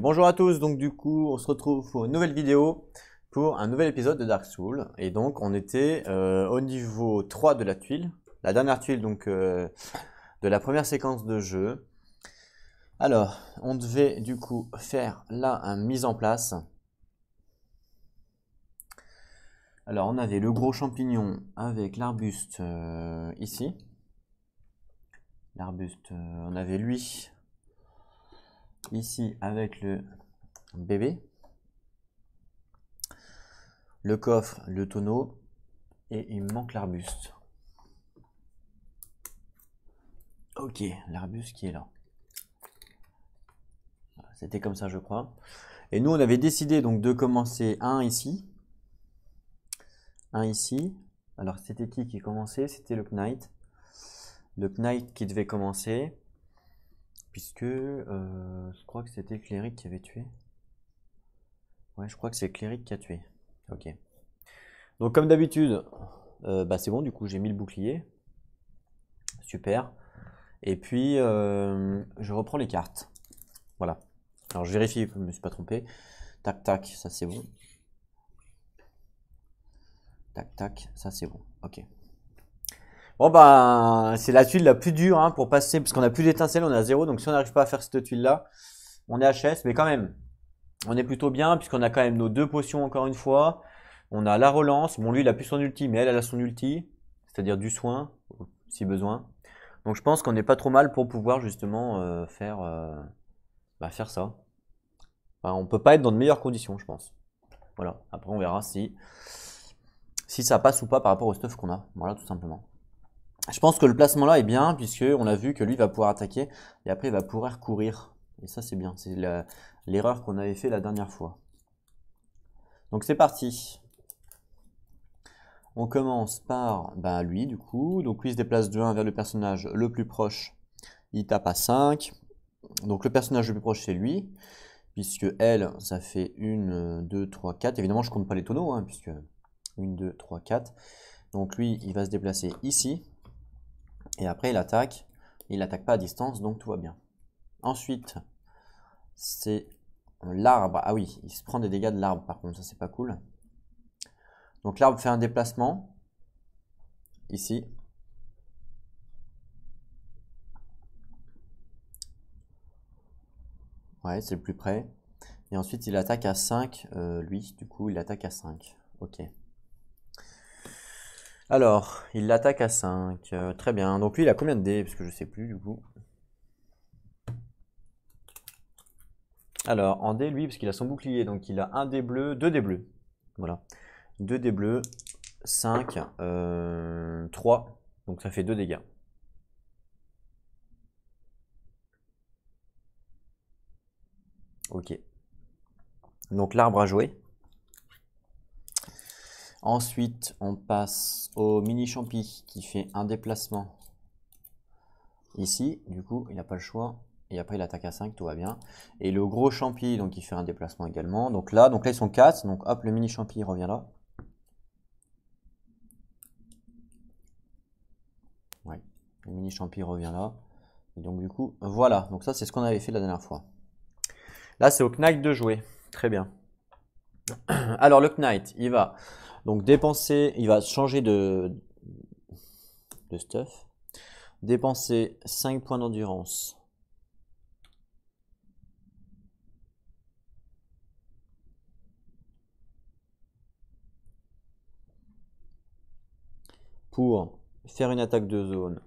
bonjour à tous, donc du coup on se retrouve pour une nouvelle vidéo pour un nouvel épisode de Dark Souls et donc on était euh, au niveau 3 de la tuile, la dernière tuile donc euh, de la première séquence de jeu. Alors on devait du coup faire là un mise en place. Alors on avait le gros champignon avec l'arbuste euh, ici. L'arbuste, on avait lui ici avec le bébé, le coffre, le tonneau, et il manque l'arbuste. Ok, l'arbuste qui est là. C'était comme ça, je crois. Et nous, on avait décidé donc de commencer un ici, un ici. Alors, c'était qui qui commençait C'était le Knight. Le Knight qui devait commencer. Puisque euh, je crois que c'était Cléric qui avait tué. Ouais, je crois que c'est Cléric qui a tué. Ok. Donc comme d'habitude, euh, bah, c'est bon, du coup j'ai mis le bouclier. Super. Et puis euh, je reprends les cartes. Voilà. Alors je vérifie, je ne me suis pas trompé. Tac, tac, ça c'est bon. Tac, tac, ça c'est bon. Ok. Bon ben, c'est la tuile la plus dure hein, pour passer, parce qu'on n'a plus d'étincelles, on a zéro. Donc si on n'arrive pas à faire cette tuile-là, on est HS. Mais quand même, on est plutôt bien, puisqu'on a quand même nos deux potions encore une fois. On a la relance. Bon, lui, il a plus son ulti, mais elle, elle a son ulti. C'est-à-dire du soin, si besoin. Donc je pense qu'on n'est pas trop mal pour pouvoir justement euh, faire, euh, bah, faire ça. On on peut pas être dans de meilleures conditions, je pense. Voilà. Après, on verra si, si ça passe ou pas par rapport au stuff qu'on a. Voilà, tout simplement. Je pense que le placement là est bien, puisque on a vu que lui va pouvoir attaquer et après il va pouvoir courir. Et ça c'est bien, c'est l'erreur qu'on avait fait la dernière fois. Donc c'est parti. On commence par bah, lui du coup. Donc lui se déplace de 1 vers le personnage le plus proche. Il tape à 5. Donc le personnage le plus proche c'est lui. Puisque elle, ça fait 1, 2, 3, 4. Évidemment je compte pas les tonneaux, hein, puisque 1, 2, 3, 4. Donc lui, il va se déplacer ici. Et après, il attaque. Il attaque pas à distance, donc tout va bien. Ensuite, c'est l'arbre. Ah oui, il se prend des dégâts de l'arbre, par contre, ça c'est pas cool. Donc l'arbre fait un déplacement. Ici. Ouais, c'est le plus près. Et ensuite, il attaque à 5, euh, lui. Du coup, il attaque à 5. Ok. Alors, il l'attaque à 5. Euh, très bien. Donc lui, il a combien de dés Parce que je sais plus du coup. Alors, en dés, lui, parce qu'il a son bouclier. Donc il a un dé bleu, deux dés bleus. Voilà. Deux dés bleus, 5, 3. Euh, donc ça fait deux dégâts. Ok. Donc l'arbre a joué. Ensuite, on passe au mini champi qui fait un déplacement ici. Du coup, il n'a pas le choix. Et après, il attaque à 5, tout va bien. Et le gros champi, donc il fait un déplacement également. Donc là, donc là ils sont 4. Donc hop, le mini champi revient là. Ouais, le mini champi revient là. Et donc du coup, voilà. Donc ça, c'est ce qu'on avait fait la dernière fois. Là, c'est au Knight de jouer. Très bien. Alors, le Knight, il va donc dépenser, il va changer de, stuff. Dépenser 5 points d'endurance. Pour faire une attaque de zone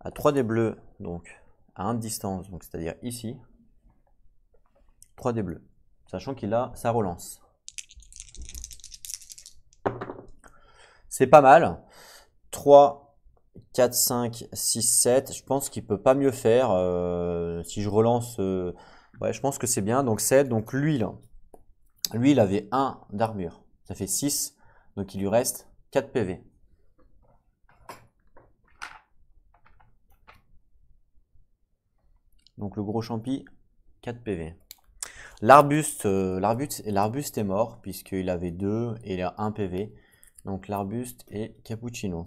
à 3 d bleus, donc à 1 de distance, c'est-à-dire ici. 3 d bleus. Sachant qu'il a sa relance. C'est pas mal. 3, 4, 5, 6, 7. Je pense qu'il peut pas mieux faire. Euh, si je relance, euh, ouais, je pense que c'est bien. Donc 7. Donc lui, là, lui, il avait 1 d'armure. Ça fait 6. Donc il lui reste 4 PV. Donc le gros champi, 4 PV. Euh, l'arbuste, l'arbuste, est mort puisqu'il avait 2 et il a 1 PV. Donc l'arbuste et cappuccino.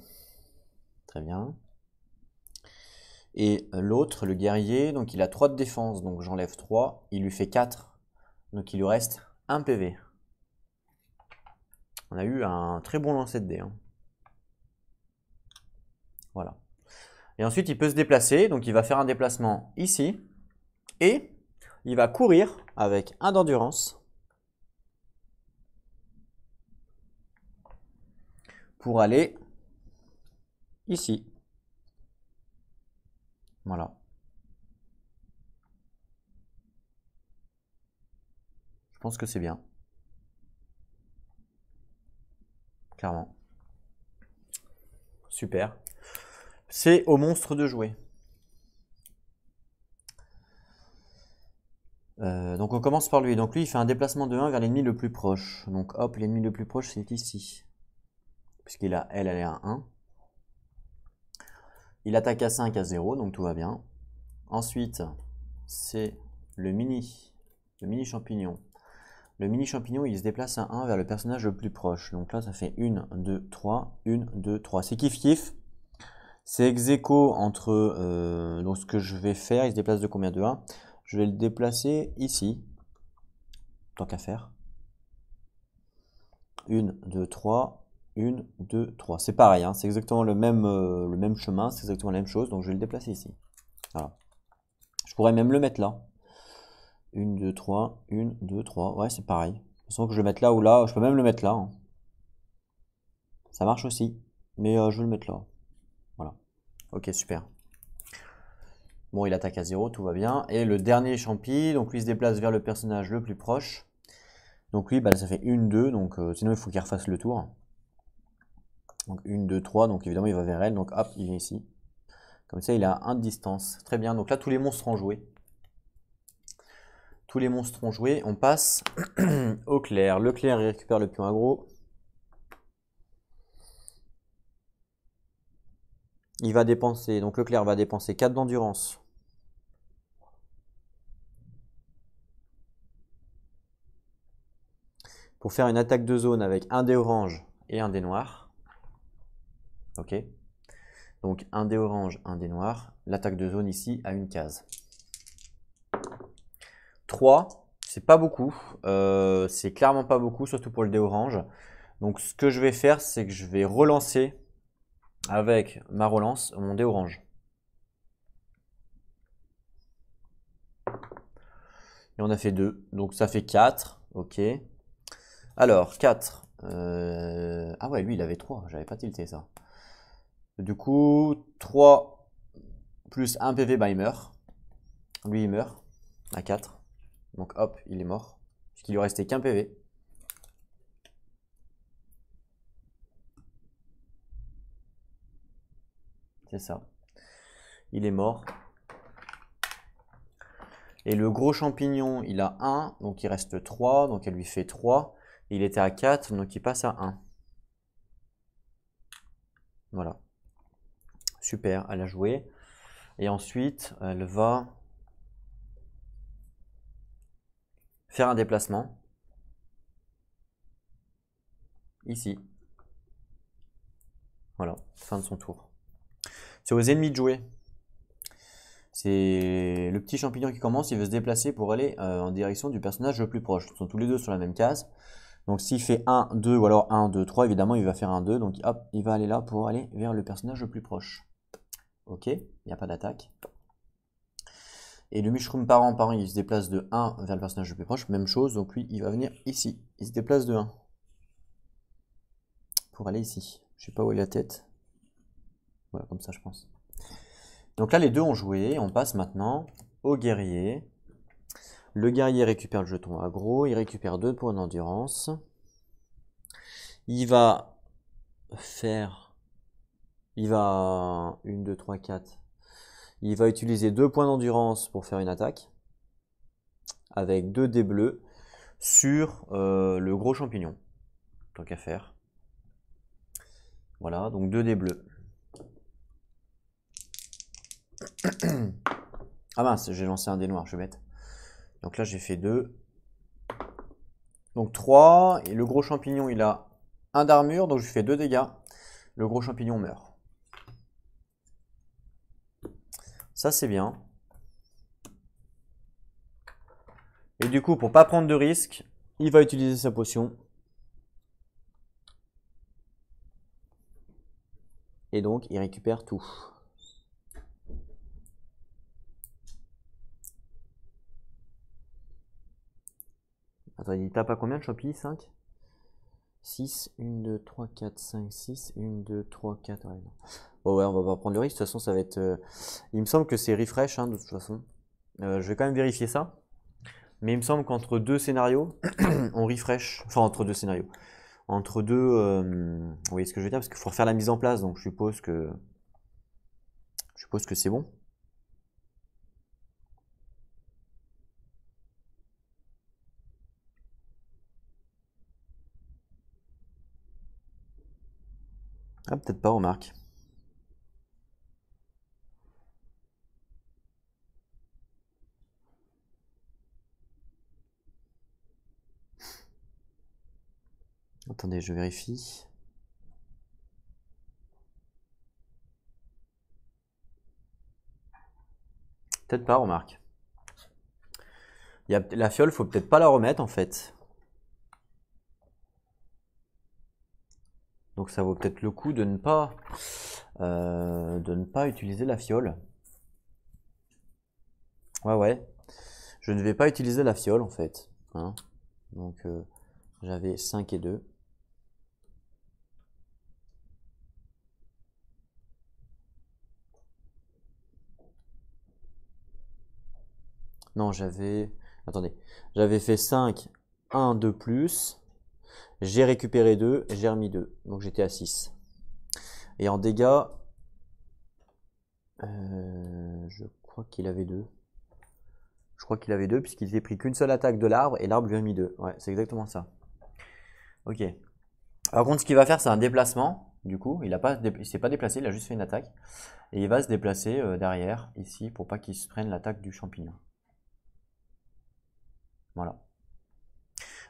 Très bien. Et euh, l'autre, le guerrier, donc il a 3 de défense, donc j'enlève 3. Il lui fait 4. Donc il lui reste 1 PV. On a eu un très bon lancer de dés. Hein. Voilà. Et ensuite, il peut se déplacer. Donc il va faire un déplacement ici. Et il va courir avec un d'endurance. pour aller ici. Voilà. Je pense que c'est bien. Clairement. Super. C'est au monstre de jouer. Euh, donc on commence par lui. Donc lui, il fait un déplacement de 1 vers l'ennemi le plus proche. Donc hop, l'ennemi le plus proche, c'est ici puisqu'il a L, elle est à 1. Il attaque à 5 à 0, donc tout va bien. Ensuite, c'est le mini, le mini champignon. Le mini champignon, il se déplace à 1 vers le personnage le plus proche. Donc là, ça fait 1, 2, 3, 1, 2, 3. C'est kiff kiff. C'est ex entre euh, donc ce que je vais faire. Il se déplace de combien de 1 Je vais le déplacer ici. Tant qu'à faire. 1, 2, 3. 1, 2, 3. C'est pareil, hein, c'est exactement le même, euh, le même chemin, c'est exactement la même chose, donc je vais le déplacer ici. Voilà. Je pourrais même le mettre là. 1, 2, 3, 1, 2, 3. Ouais, c'est pareil. De façon, que je le mette là ou là, je peux même le mettre là. Hein. Ça marche aussi, mais euh, je vais le mettre là. Voilà. Ok, super. Bon, il attaque à 0, tout va bien. Et le dernier champi, donc lui se déplace vers le personnage le plus proche. Donc lui, bah, ça fait 1, 2, donc euh, sinon il faut qu'il refasse le tour. Donc 1, 2, 3, donc évidemment il va vers elle, donc hop, il vient ici. Comme ça, il a 1 de distance. Très bien, donc là tous les monstres ont joué. Tous les monstres ont joué, on passe au clair. Le clair, récupère le pion aggro. Il va dépenser, donc le clair va dépenser 4 d'endurance. Pour faire une attaque de zone avec un dé orange et un dé noir. Ok Donc un dé orange, un dé noir. L'attaque de zone ici à une case. 3, c'est pas beaucoup. Euh, c'est clairement pas beaucoup, surtout pour le dé orange. Donc ce que je vais faire, c'est que je vais relancer avec ma relance mon dé orange. Et on a fait 2. Donc ça fait 4. Ok. Alors, 4. Euh, ah ouais, lui, il avait 3. J'avais pas tilté ça. Du coup, 3 plus 1 PV, bah, il meurt. Lui, il meurt à 4. Donc hop, il est mort. Puisqu'il lui restait qu'un PV. C'est ça. Il est mort. Et le gros champignon, il a 1, donc il reste 3, donc elle lui fait 3. Il était à 4, donc il passe à 1. Voilà. Super, elle a joué. Et ensuite, elle va faire un déplacement. Ici. Voilà, fin de son tour. C'est aux ennemis de jouer. C'est le petit champignon qui commence, il veut se déplacer pour aller euh, en direction du personnage le plus proche. Ils sont tous les deux sur la même case. Donc s'il fait 1, 2 ou alors 1, 2, 3, évidemment il va faire un 2. Donc hop, il va aller là pour aller vers le personnage le plus proche. Ok, il n'y a pas d'attaque. Et le mushroom parent par parent, il se déplace de 1 vers le personnage le plus proche. Même chose, donc lui, il va venir ici. Il se déplace de 1. Pour aller ici. Je ne sais pas où est la tête. Voilà, comme ça, je pense. Donc là, les deux ont joué. On passe maintenant au guerrier. Le guerrier récupère le jeton aggro. Il récupère 2 points d'endurance. Il va faire il va 1, 2, 3, 4. Il va utiliser deux points d'endurance pour faire une attaque avec 2 dés bleus sur euh, le gros champignon. Tant qu'à faire. Voilà, donc 2 dés bleus. ah mince, j'ai lancé un dé noir, je vais mettre. Donc là, j'ai fait 2. Donc 3. Et le gros champignon, il a 1 d'armure, donc je fais 2 dégâts. Le gros champignon meurt. c'est bien. Et du coup, pour pas prendre de risque, il va utiliser sa potion. Et donc, il récupère tout. Attends, il tape à combien de champions 5 6, 1, 2, 3, 4, 5, 6, 1, 2, 3, 4, non. Oh ouais, on va pas prendre le risque. De toute façon, ça va être. Euh, il me semble que c'est refresh, hein, de toute façon. Euh, je vais quand même vérifier ça. Mais il me semble qu'entre deux scénarios, on refresh. Enfin, entre deux scénarios. Entre deux. Euh, vous voyez ce que je veux dire Parce qu'il faut refaire la mise en place. Donc, je suppose que. Je suppose que c'est bon. Ah, peut-être pas, remarque. Attendez, je vérifie. Peut-être pas, remarque. Il y a, la fiole, faut peut-être pas la remettre en fait. Donc ça vaut peut-être le coup de ne pas euh, de ne pas utiliser la fiole. Ouais ouais. Je ne vais pas utiliser la fiole en fait. Hein. Donc euh, j'avais 5 et 2. Non, j'avais. Attendez. J'avais fait 5, 1 2+, plus. J'ai récupéré 2, j'ai remis 2. Donc j'étais à 6. Et en dégâts. Euh, je crois qu'il avait 2. Je crois qu'il avait 2 puisqu'il s'est pris qu'une seule attaque de l'arbre et l'arbre lui a mis 2. Ouais, c'est exactement ça. Ok. Par contre, ce qu'il va faire, c'est un déplacement. Du coup, il ne s'est pas déplacé, il a juste fait une attaque. Et il va se déplacer euh, derrière, ici, pour pas qu'il se prenne l'attaque du champignon. Voilà.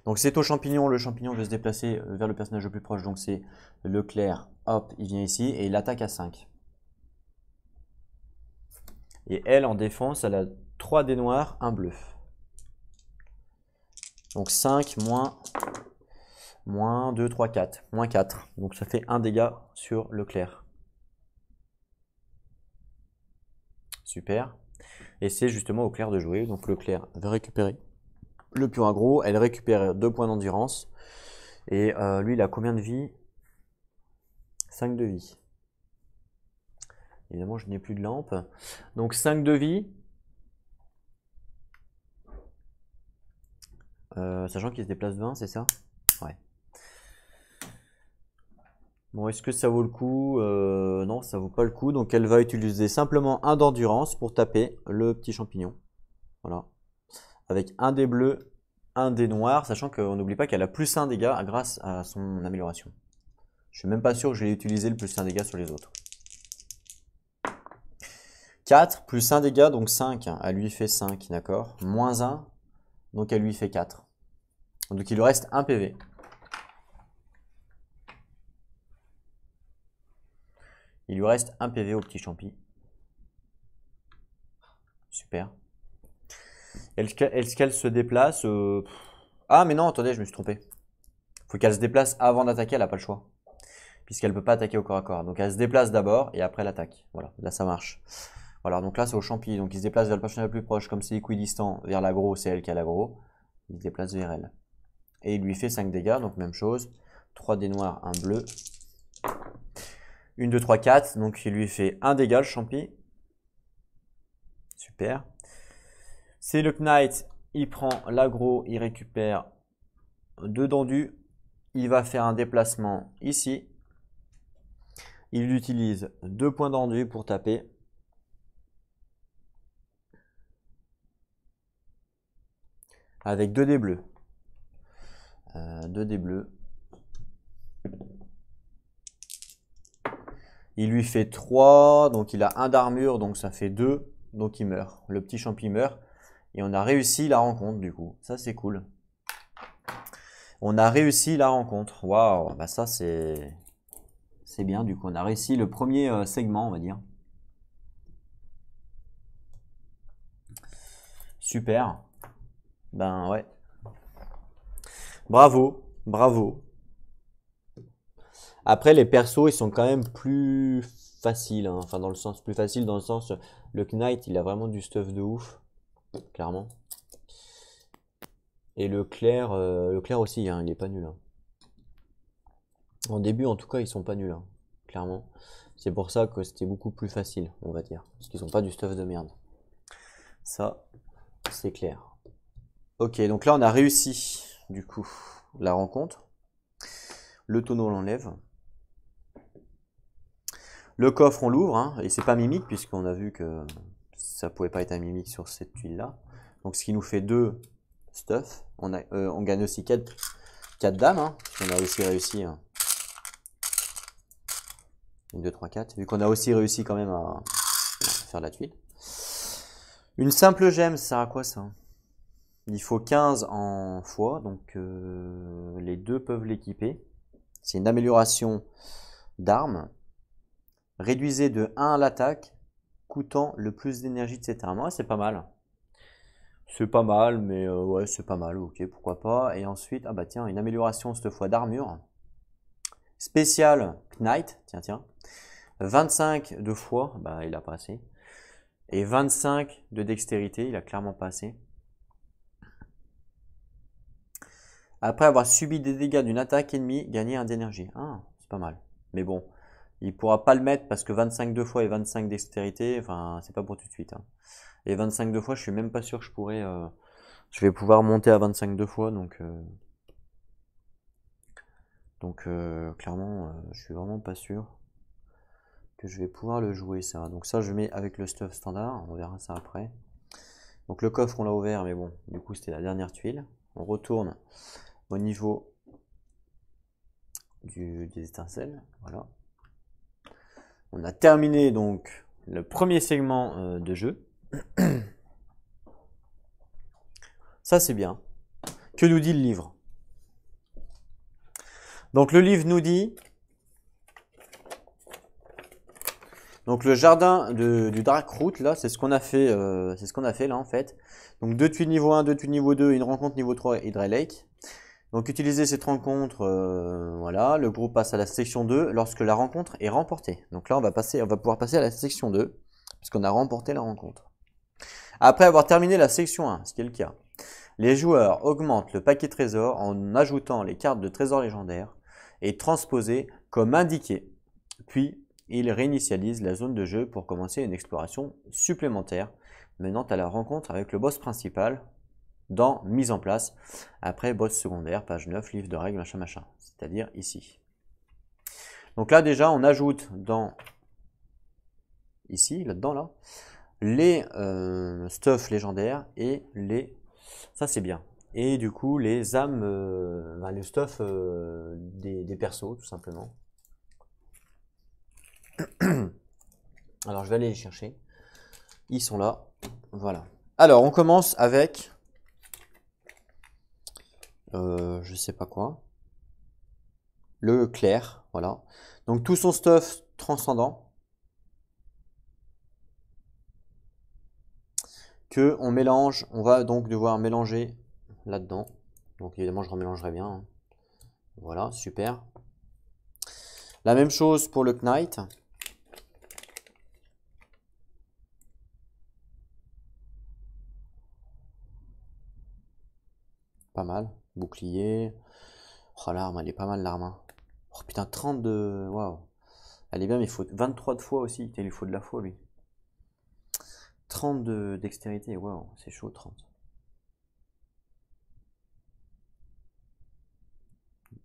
Donc c'est au champignon, le champignon veut se déplacer euh, vers le personnage le plus proche, donc c'est Leclerc, hop, il vient ici et il attaque à 5. Et elle en défense, elle a 3 dés noirs, 1 bleu. Donc 5 moins, 2, 3, 4, moins 4. Donc ça fait un dégât sur Leclerc. Super. Et c'est justement au clair de jouer, donc le clair va récupérer le pion gros, elle récupère deux points d'endurance. Et euh, lui, il a combien de vie 5 de vie. Évidemment, je n'ai plus de lampe. Donc 5 de vie. Euh, sachant qu'il se déplace 20, c'est ça Ouais. Bon, est-ce que ça vaut le coup euh, Non, ça vaut pas le coup. Donc elle va utiliser simplement un d'endurance pour taper le petit champignon. Voilà avec un dé bleu, un dé noir, sachant qu'on n'oublie pas qu'elle a plus 1 dégâts grâce à son amélioration. Je suis même pas sûr que je vais utilisé le plus 1 dégâts sur les autres. 4 plus 1 dégâts, donc 5. Elle lui fait 5, d'accord Moins 1, donc elle lui fait 4. Donc il lui reste 1 PV. Il lui reste 1 PV au petit champi. Super. Est-ce qu'elle se déplace euh, Ah, mais non, attendez, je me suis trompé. Faut qu'elle se déplace avant d'attaquer, elle n'a pas le choix. Puisqu'elle ne peut pas attaquer au corps à corps. Donc elle se déplace d'abord et après elle attaque. Voilà, là ça marche. Voilà, donc là c'est au champi. Donc il se déplace vers le personnage le plus proche. Comme c'est équidistant vers l'agro, c'est elle qui a l'agro. Il se déplace vers elle. Et il lui fait 5 dégâts, donc même chose. 3 dés noirs, 1 bleu. 1, 2, 3, 4. Donc il lui fait 1 dégât le champi. Super. C'est le knight, il prend l'aggro, il récupère deux d'endus. Il va faire un déplacement ici. Il utilise deux points d'enduit pour taper. Avec deux dés bleus. Euh, deux dés bleus. Il lui fait 3, donc il a un d'armure, donc ça fait 2, donc il meurt. Le petit champi meurt. Et on a réussi la rencontre, du coup. Ça, c'est cool. On a réussi la rencontre. Waouh, bah ça, c'est. C'est bien, du coup, on a réussi le premier euh, segment, on va dire. Super. Ben ouais. Bravo, bravo. Après, les persos, ils sont quand même plus faciles. Hein. Enfin, dans le sens, plus facile dans le sens, le Knight, il a vraiment du stuff de ouf clairement. Et le clair, euh, le clair aussi, hein, il n'est pas nul. Hein. En début, en tout cas, ils sont pas nuls, hein, clairement. C'est pour ça que c'était beaucoup plus facile, on va dire. Parce qu'ils ont pas du stuff de merde. Ça, c'est clair. Ok, donc là, on a réussi, du coup, la rencontre. Le tonneau, l'enlève. Le coffre, on l'ouvre, et c'est pas mimique, puisqu'on a vu que ça pouvait pas être un mimique sur cette tuile-là. Donc ce qui nous fait deux stuff. On, a, euh, on gagne aussi quatre quatre dames, hein, on a aussi réussi. Hein. une 1, 2, 3, 4. Vu qu'on a aussi réussi quand même à, faire la tuile. Une simple gemme, ça à quoi ça Il faut 15 en fois, donc euh, les deux peuvent l'équiper. C'est une amélioration d'armes. Réduisez de 1 l'attaque coûtant le plus d'énergie, de Moi, ouais, c'est pas mal. C'est pas mal, mais euh, ouais, c'est pas mal, ok, pourquoi pas. Et ensuite, ah bah tiens, une amélioration cette fois d'armure. Spécial Knight, tiens, tiens. 25 de foi, bah il a passé. Et 25 de dextérité, il a clairement passé. Après avoir subi des dégâts d'une attaque ennemie, gagner un d'énergie. Ah, c'est pas mal. Mais bon, il pourra pas le mettre parce que 25 deux fois et 25 dextérité, enfin, c'est pas pour tout de suite. Hein. Et 25 deux fois, je suis même pas sûr que je pourrais. Euh, je vais pouvoir monter à 25 deux fois, donc. Euh, donc, euh, clairement, je suis vraiment pas sûr que je vais pouvoir le jouer, ça. Donc, ça, je mets avec le stuff standard. On verra ça après. Donc, le coffre, on l'a ouvert, mais bon, du coup, c'était la dernière tuile. On retourne au niveau du, des étincelles. Voilà. On a terminé donc le premier segment euh, de jeu. Ça c'est bien. Que nous dit le livre Donc le livre nous dit Donc le jardin de, du Dark route là, c'est ce qu'on a fait, euh, c'est ce qu'on a fait là en fait. Donc deux tuiles niveau 1, deux tuiles niveau 2, une rencontre niveau 3 Hydra Lake. Donc utiliser cette rencontre, euh, voilà, le groupe passe à la section 2 lorsque la rencontre est remportée. Donc là on va, passer, on va pouvoir passer à la section 2, puisqu'on a remporté la rencontre. Après avoir terminé la section 1, ce qui est le cas, les joueurs augmentent le paquet trésor en ajoutant les cartes de trésor légendaire et transposées comme indiqué. Puis ils réinitialisent la zone de jeu pour commencer une exploration supplémentaire menant à la rencontre avec le boss principal dans mise en place. Après, boss secondaire, page 9, livre de règles, machin, machin. C'est-à-dire ici. Donc là, déjà, on ajoute dans ici, là-dedans, là, les euh, stuff légendaires et les. Ça, c'est bien. Et du coup, les âmes, euh, bah, le les stuff euh, des, des persos, tout simplement. Alors, je vais aller les chercher. Ils sont là. Voilà. Alors, on commence avec euh, je sais pas quoi. Le clair, voilà. Donc tout son stuff transcendant. Que on mélange, on va donc devoir mélanger là-dedans. Donc évidemment je remélangerai bien. Hein. Voilà, super. La même chose pour le Knight. Pas mal. Bouclier. Oh, l'arme, elle est pas mal, l'arme. Hein. Oh putain, 32. Waouh. Elle est bien, mais il faut 23 de fois aussi. Il lui faut de la foi, lui. 30 de dextérité. Waouh, c'est chaud, 30.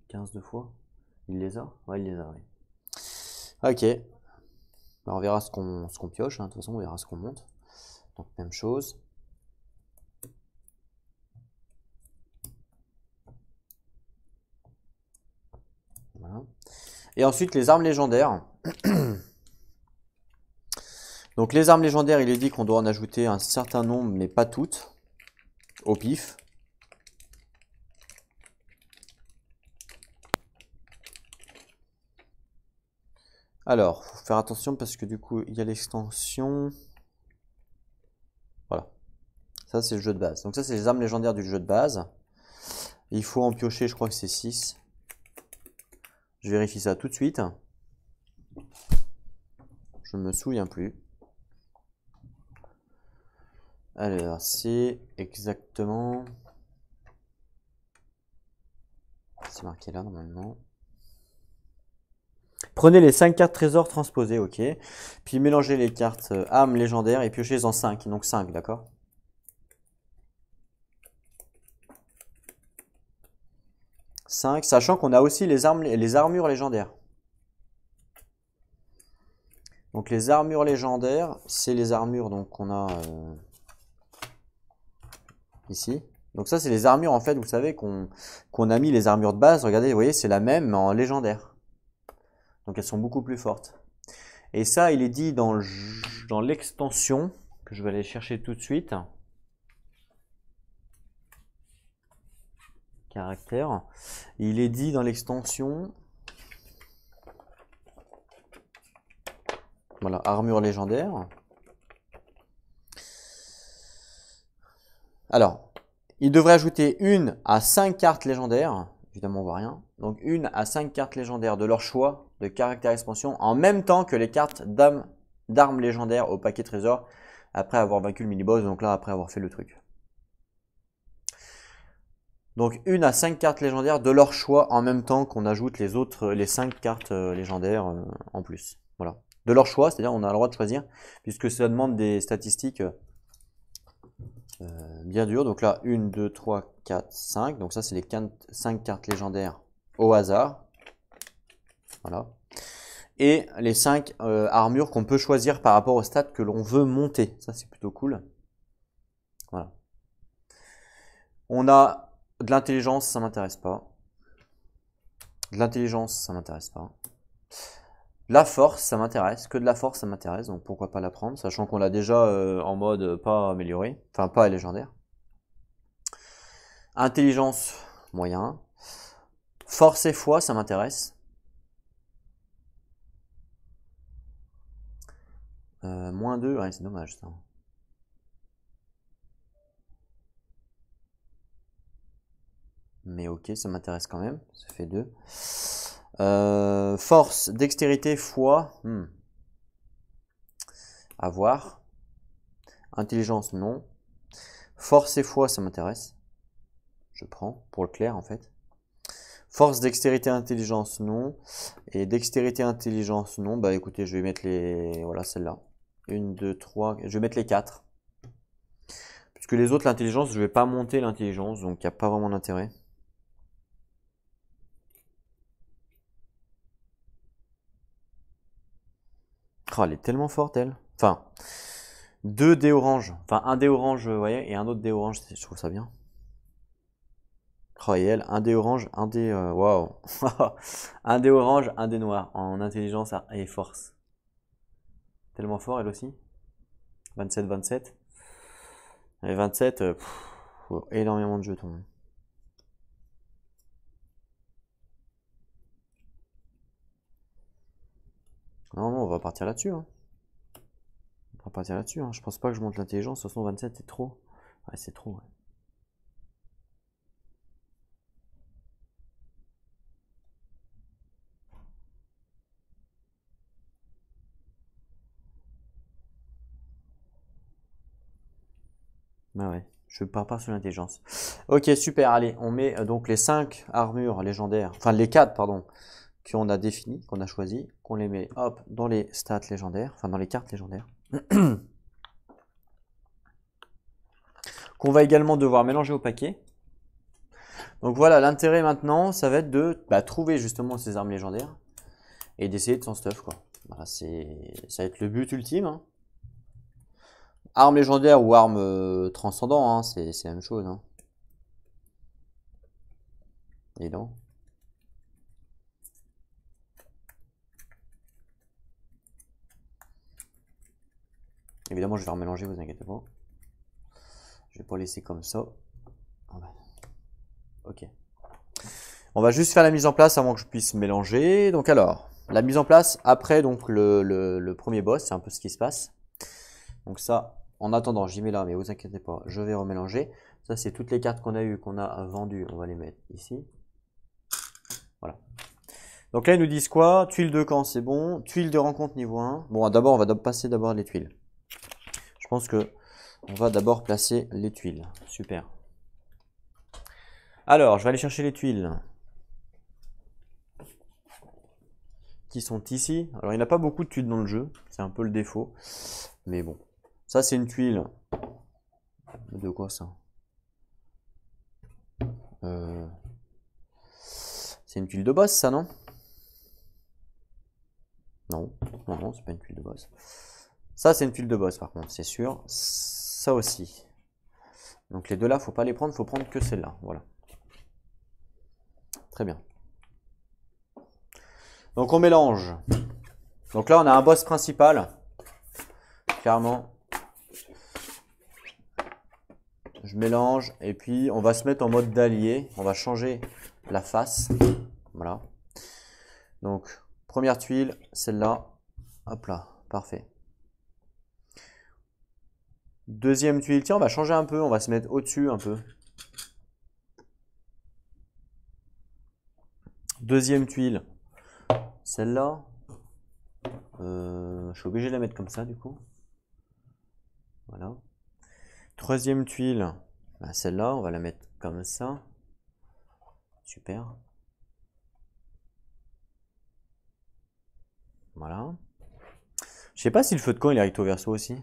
15 de fois Il les a Ouais, il les a, Ok. Bah, on verra ce qu'on pioche. Hein. De toute façon, on verra ce qu'on monte. Donc, même chose. Et ensuite, les armes légendaires. Donc, les armes légendaires, il est dit qu'on doit en ajouter un certain nombre, mais pas toutes. Au pif. Alors, faut faire attention parce que du coup, il y a l'extension. Voilà. Ça, c'est le jeu de base. Donc ça, c'est les armes légendaires du jeu de base. Il faut en piocher, je crois que c'est 6. Je vérifie ça tout de suite. Je ne me souviens plus. Alors, c'est exactement... C'est marqué là normalement. Prenez les 5 cartes trésors transposées, ok. Puis mélangez les cartes âmes euh, légendaires et piochez en 5. Donc 5, d'accord 5, sachant qu'on a aussi les, armes, les armures légendaires. Donc les armures légendaires, c'est les armures qu'on a euh, ici. Donc ça, c'est les armures, en fait, vous savez, qu'on a mis les armures de base. Regardez, vous voyez, c'est la même, en légendaire. Donc elles sont beaucoup plus fortes. Et ça, il est dit dans l'extension, que je vais aller chercher tout de suite. Il est dit dans l'extension, voilà, armure légendaire. Alors, il devrait ajouter une à cinq cartes légendaires. Évidemment, on voit rien. Donc, une à cinq cartes légendaires de leur choix de caractère expansion en même temps que les cartes d'armes légendaires au paquet trésor après avoir vaincu le mini-boss. Donc là, après avoir fait le truc. Donc une à cinq cartes légendaires de leur choix en même temps qu'on ajoute les autres, les cinq cartes euh, légendaires euh, en plus. Voilà. De leur choix, c'est-à-dire on a le droit de choisir, puisque ça demande des statistiques euh, bien dures. Donc là, une, deux, trois, 4, 5. Donc ça, c'est les cinq cartes légendaires au hasard. Voilà. Et les cinq armures qu'on peut choisir par rapport au stade que l'on veut monter. Ça, c'est plutôt cool. Voilà. On a de l'intelligence, ça m'intéresse pas. De l'intelligence, ça m'intéresse pas. La force, ça m'intéresse. Que de la force, ça m'intéresse. Donc pourquoi pas la prendre, sachant qu'on l'a déjà euh, en mode euh, pas amélioré. Enfin, pas légendaire. Intelligence, moyen. Force et foi, ça m'intéresse. Euh, moins 2, ouais, c'est dommage ça. Mais ok, ça m'intéresse quand même. Ça fait 2. Euh, force, dextérité, foi. Avoir. Hmm. Intelligence, non. Force et foi, ça m'intéresse. Je prends pour le clair en fait. Force, dextérité, intelligence, non. Et dextérité, intelligence, non. Bah écoutez, je vais mettre les. Voilà, celle-là. Une, deux, trois. Je vais mettre les quatre. Puisque les autres, l'intelligence, je vais pas monter l'intelligence, donc il n'y a pas vraiment d'intérêt. Oh, elle est tellement forte, elle. Enfin, deux dés orange. Enfin, un dé orange, vous euh, voyez, et un autre dé orange. Je trouve ça bien. Oh, un dé orange, un dé. Euh, waouh wow. Un dé orange, un dé noir. En intelligence et force. Tellement fort, elle aussi. 27, 27. Et 27, euh, énormément de jetons. Hein. Normalement, on va partir là-dessus. Hein. On va partir là-dessus. Hein. Je pense pas que je monte l'intelligence. 627, c'est trop. Ouais, c'est trop. Ouais. Bah ouais, je pars pas sur l'intelligence. Ok, super, allez, on met euh, donc les 5 armures légendaires, enfin les 4, pardon, qu'on a défini, qu'on a choisi, qu'on les met hop, dans les stats légendaires, enfin dans les cartes légendaires. qu'on va également devoir mélanger au paquet. Donc voilà, l'intérêt maintenant, ça va être de bah, trouver justement ces armes légendaires et d'essayer de s'en stuff quoi. c'est ça va être le but ultime. Hein. Arme légendaire ou arme euh, transcendant, hein, c'est la même chose. Hein. Et non. Évidemment, je vais remélanger, vous inquiétez pas. Je vais pas laisser comme ça. Ah ben. Ok. On va juste faire la mise en place avant que je puisse mélanger. Donc alors, la mise en place après donc le, premier boss, c'est un peu ce qui se passe. Donc ça, en attendant, j'y mets là, mais vous inquiétez pas, je vais remélanger. Ça, c'est toutes les cartes qu'on a eues, qu'on a vendues. On va les mettre ici. Voilà. Donc là, ils nous disent quoi Tuiles de camp, c'est bon. Tuiles de rencontre niveau 1. Bon, d'abord, on va passer d'abord les tuiles. Je pense que on va d'abord placer les tuiles. Super. Alors, je vais aller chercher les tuiles. Qui sont ici. Alors, il n'y a pas beaucoup de tuiles dans le jeu. C'est un peu le défaut. Mais bon. Ça, c'est une tuile. De quoi ça euh, C'est une tuile de boss, ça, non Non, non, non, c'est pas une tuile de boss. Ça, c'est une tuile de boss, par contre, c'est sûr. Ça aussi. Donc les deux là, faut pas les prendre, faut prendre que celle-là. Voilà. Très bien. Donc on mélange. Donc là, on a un boss principal. Clairement. Je mélange et puis on va se mettre en mode d'allier. On va changer la face. Voilà. Donc, première tuile, celle-là. Hop là, parfait. Deuxième tuile, tiens, on va changer un peu, on va se mettre au-dessus un peu. Deuxième tuile, celle-là. Euh, je suis obligé de la mettre comme ça du coup. Voilà. Troisième tuile, bah, celle-là, on va la mettre comme ça. Super. Voilà. Je sais pas si le feu de camp il est recto verso aussi.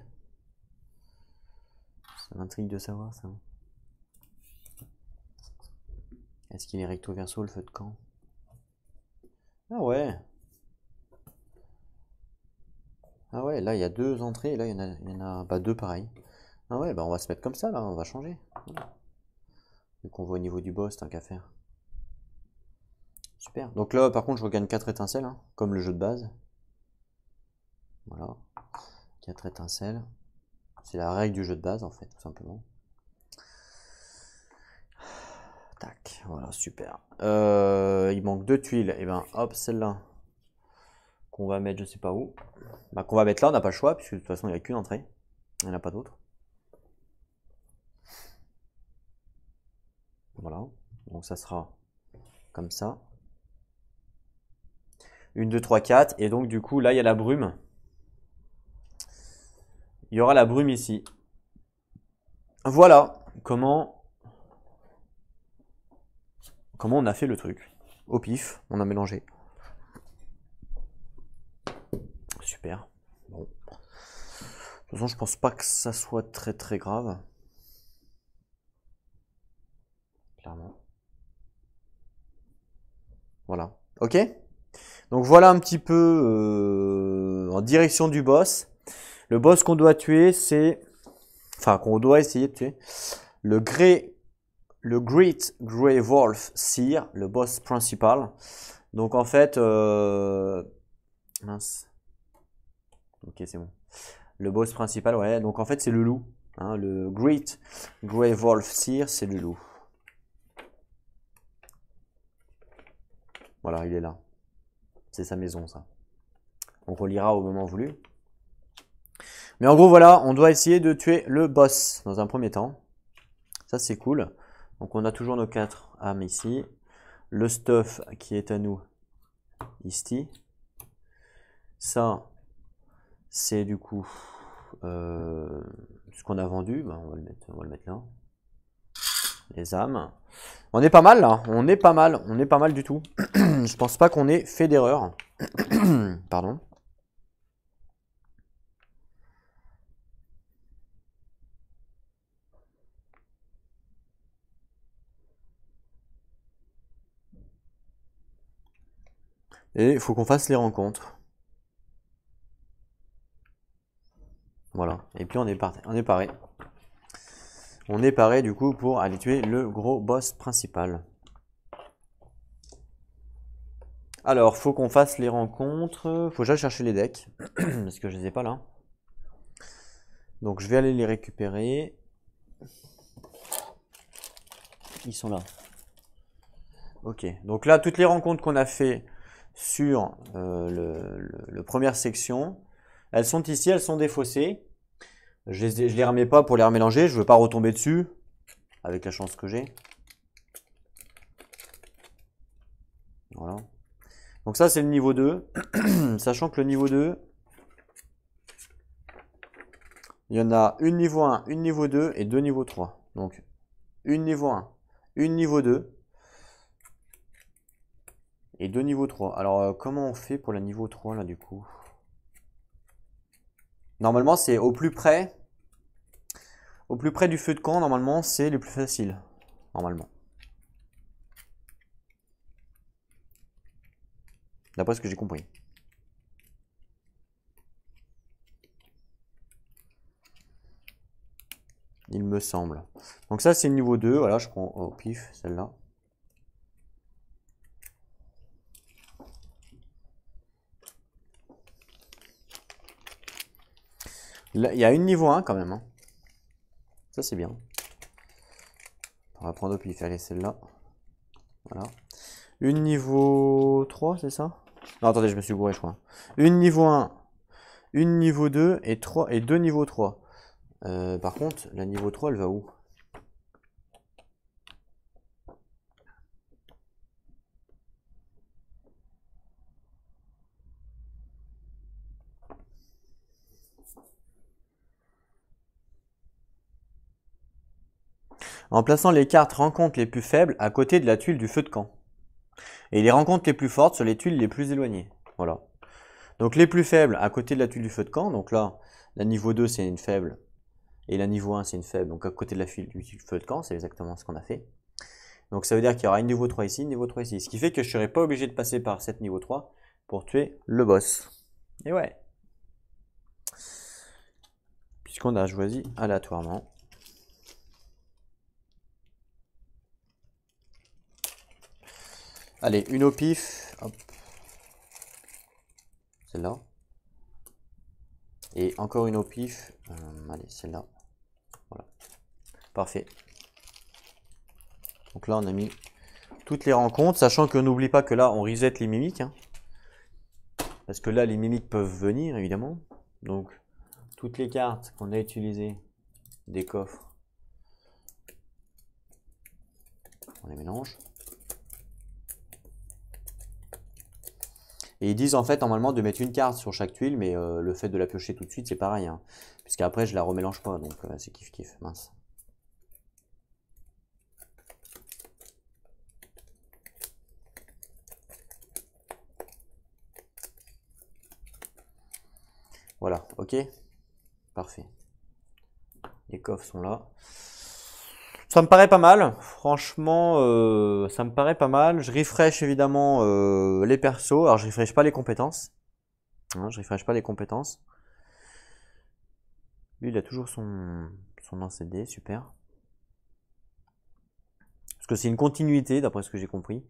Ça m'intrigue de savoir ça. Est-ce qu'il est recto verso le feu de camp Ah ouais Ah ouais, là il y a deux entrées, là il y en a, il y en a bah, deux pareils. Ah ouais, bah on va se mettre comme ça là, on va changer. Vu qu'on voit au niveau du boss, tant qu'à faire. Super. Donc là par contre je regagne 4 étincelles, hein, comme le jeu de base. Voilà. 4 étincelles. C'est la règle du jeu de base, en fait, tout simplement. Tac, voilà, super. Euh, il manque deux tuiles. Et eh ben, hop, celle-là qu'on va mettre, je sais pas où. Bah, qu'on va mettre là, on n'a pas le choix, puisque de toute façon, il n'y a qu'une entrée. Il n'y en a pas d'autre. Voilà. Donc, ça sera comme ça. Une, deux, trois, quatre. Et donc, du coup, là, il y a la brume il y aura la brume ici. Voilà comment, comment on a fait le truc. Au pif, on a mélangé. Super. Bon. De toute façon, je pense pas que ça soit très très grave. Clairement. Voilà. Ok Donc voilà un petit peu euh, en direction du boss. Le boss qu'on doit tuer, c'est... Enfin, qu'on doit essayer de tuer. Le Grey... Le Great Grey Wolf Seer, le boss principal. Donc en fait... Euh, mince. Ok, c'est bon. Le boss principal, ouais. Donc en fait, c'est le loup. Hein, le Great Grey Wolf Seer, c'est le loup. Voilà, il est là. C'est sa maison, ça. On relira au moment voulu. Mais en gros, voilà, on doit essayer de tuer le boss dans un premier temps. Ça, c'est cool. Donc, on a toujours nos quatre âmes ici. Le stuff qui est à nous ici. Ça, c'est du coup euh, ce qu'on a vendu. Ben, on, va le mettre, on le là. Les âmes. On est pas mal là. On est pas mal. On est pas mal du tout. Je pense pas qu'on ait fait d'erreur. Pardon. Et il faut qu'on fasse les rencontres. Voilà. Et puis on est, parti, on est paré. On est paré du coup pour aller tuer le gros boss principal. Alors, faut qu'on fasse les rencontres. Faut déjà chercher les decks. parce que je les ai pas là. Donc je vais aller les récupérer. Ils sont là. Ok. Donc là, toutes les rencontres qu'on a fait sur euh, la le, première section. Elles sont ici, elles sont défaussées. Je ne les remets pas pour les remélanger, je ne veux pas retomber dessus, avec la chance que j'ai. Voilà. Donc ça, c'est le niveau 2. Sachant que le niveau 2, il y en a une niveau 1, une niveau 2 et deux niveau 3. Donc une niveau 1, une niveau 2, et deux niveaux 3. Alors, euh, comment on fait pour la niveau 3, là, du coup Normalement, c'est au plus près. Au plus près du feu de camp, normalement, c'est le plus facile. Normalement. D'après ce que j'ai compris. Il me semble. Donc ça, c'est le niveau 2. Voilà, je prends au oh, pif, celle-là. Il y a une niveau 1 quand même. Hein. Ça, c'est bien. On va prendre puis faire celle-là. Voilà. Une niveau 3, c'est ça Non, attendez, je me suis bourré, je crois. Une niveau 1, une niveau 2 et, 3, et deux niveau 3. Euh, par contre, la niveau 3, elle va où en plaçant les cartes rencontres les plus faibles à côté de la tuile du feu de camp. Et les rencontres les plus fortes sur les tuiles les plus éloignées. Voilà. Donc les plus faibles à côté de la tuile du feu de camp. Donc là, la niveau 2 c'est une faible. Et la niveau 1 c'est une faible. Donc à côté de la tuile du feu de camp, c'est exactement ce qu'on a fait. Donc ça veut dire qu'il y aura une niveau 3 ici, une niveau 3 ici. Ce qui fait que je ne serai pas obligé de passer par cette niveau 3 pour tuer le boss. Et ouais. Puisqu'on a choisi aléatoirement. Allez, une au pif. Celle-là. Et encore une au pif. Euh, allez, celle-là. Voilà. Parfait. Donc là, on a mis toutes les rencontres, sachant que n'oublie pas que là, on reset les mimiques. Hein. Parce que là, les mimiques peuvent venir, évidemment. Donc, toutes les cartes qu'on a utilisées des coffres, on les mélange. Et ils disent en fait normalement de mettre une carte sur chaque tuile, mais euh, le fait de la piocher tout de suite c'est pareil, puisqu'après je la remélange pas, donc euh, c'est kiff kiff, mince. Voilà, ok, parfait. Les coffres sont là. Ça me paraît pas mal, franchement, euh, ça me paraît pas mal. Je refresh évidemment euh, les persos, alors je refresh pas les compétences. Hein, je refresh pas les compétences. Lui, il a toujours son, son CD, super. Parce que c'est une continuité, d'après ce que j'ai compris.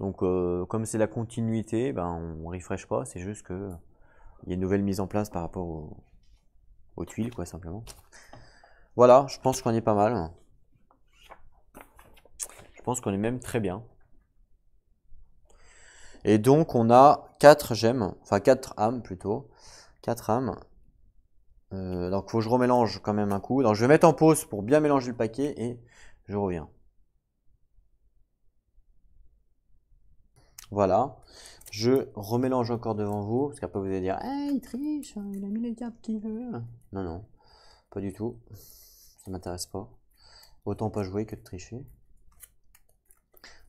Donc, euh, comme c'est la continuité, ben, on refresh pas, c'est juste que il y a une nouvelle mise en place par rapport au, aux tuiles, quoi, simplement. Voilà, je pense qu'on est pas mal. Je pense qu'on est même très bien. Et donc, on a 4 gemmes, enfin 4 âmes plutôt. 4 âmes. Euh, donc, faut que je remélange quand même un coup. Donc, je vais mettre en pause pour bien mélanger le paquet et je reviens. Voilà. Je remélange encore devant vous, parce qu'après vous allez dire il triche, il a mis les cartes qu'il veut. Non, non, pas du tout. Ça m'intéresse pas. Autant pas jouer que de tricher.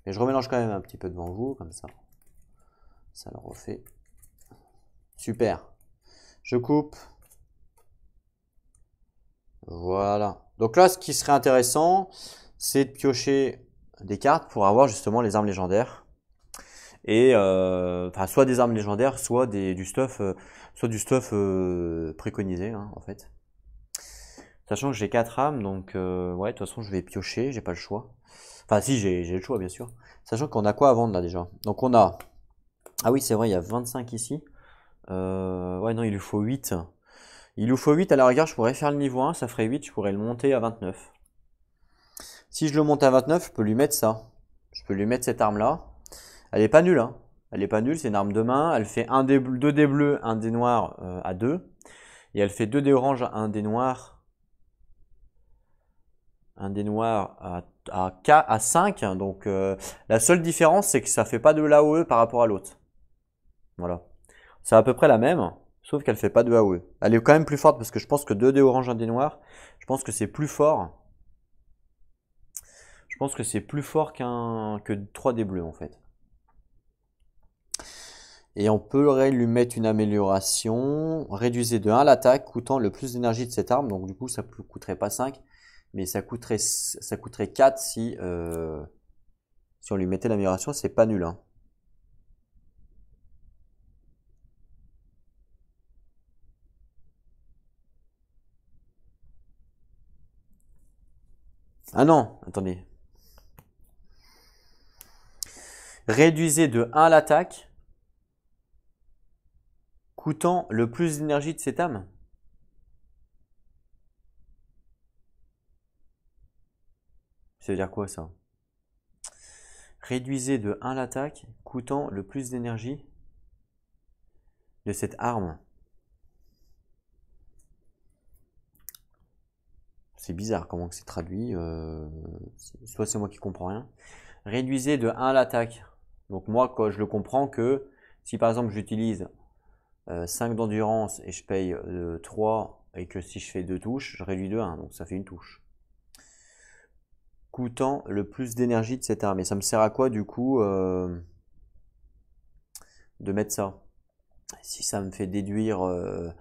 Et je remélange quand même un petit peu devant vous, comme ça. Ça le refait. Super. Je coupe. Voilà. Donc là, ce qui serait intéressant, c'est de piocher des cartes pour avoir justement les armes légendaires. Et euh, enfin, soit des armes légendaires, soit du stuff, euh, soit du stuff euh, préconisé hein, en fait. Sachant que j'ai 4 armes, donc ouais, de toute façon je vais piocher, j'ai pas le choix. Enfin, si, j'ai le choix, bien sûr. Sachant qu'on a quoi à vendre là déjà Donc on a. Ah oui, c'est vrai, il y a 25 ici. Euh, ouais, non, il lui faut 8. Il lui faut 8, Alors, regarde, je pourrais faire le niveau 1, ça ferait 8, je pourrais le monter à 29. Si je le monte à 29, je peux lui mettre ça. Je peux lui mettre cette arme-là. Elle est pas nulle, hein. Elle est pas nulle, c'est une arme de main. Elle fait 2 dé, dés bleus, un dé noir euh, à 2. Et elle fait 2 dés orange, 1 dé noir un dé noir à, à 5. Hein, donc euh, la seule différence, c'est que ça ne fait pas de l'AOE par rapport à l'autre. Voilà. C'est à peu près la même, sauf qu'elle ne fait pas de AOE. Elle est quand même plus forte parce que je pense que 2 dés orange, un dé noir, je pense que c'est plus fort. Je pense que c'est plus fort qu'un que 3 dés bleus en fait. Et on pourrait lui mettre une amélioration. Réduisez de 1 l'attaque, coûtant le plus d'énergie de cette arme. Donc du coup, ça ne coûterait pas 5 mais ça coûterait, ça coûterait 4 euh, si, on lui mettait l'amélioration, c'est pas nul. Hein. Ah non, attendez. Réduisez de 1 l'attaque, coûtant le plus d'énergie de cette âme. cest veut dire quoi ça Réduisez de 1 l'attaque coûtant le plus d'énergie de cette arme. C'est bizarre comment c'est traduit. Euh, soit c'est moi qui comprends rien. Réduisez de 1 l'attaque. Donc moi, quand je le comprends que si par exemple j'utilise 5 euh, d'endurance et je paye 3 euh, et que si je fais 2 touches, je réduis de 1. Donc ça fait une touche coûtant le plus d'énergie de cette arme. Et Ça me sert à quoi du coup euh, de mettre ça Si ça me fait déduire euh,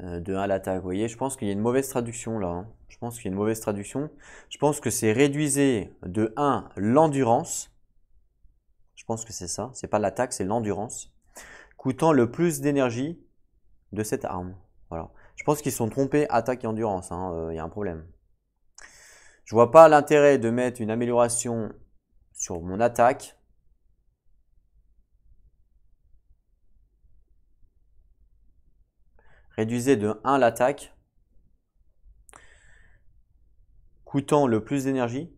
euh, de 1 l'attaque, vous voyez, je pense qu'il y a une mauvaise traduction là. Hein. Je pense qu'il y a une mauvaise traduction. Je pense que c'est réduisez de 1 l'endurance. Je pense que c'est ça. C'est pas l'attaque, c'est l'endurance. Coûtant le plus d'énergie de cette arme. Voilà. Je pense qu'ils sont trompés attaque et endurance. Hein, il y a un problème. Je ne vois pas l'intérêt de mettre une amélioration sur mon attaque. Réduisez de 1 l'attaque, coûtant le plus d'énergie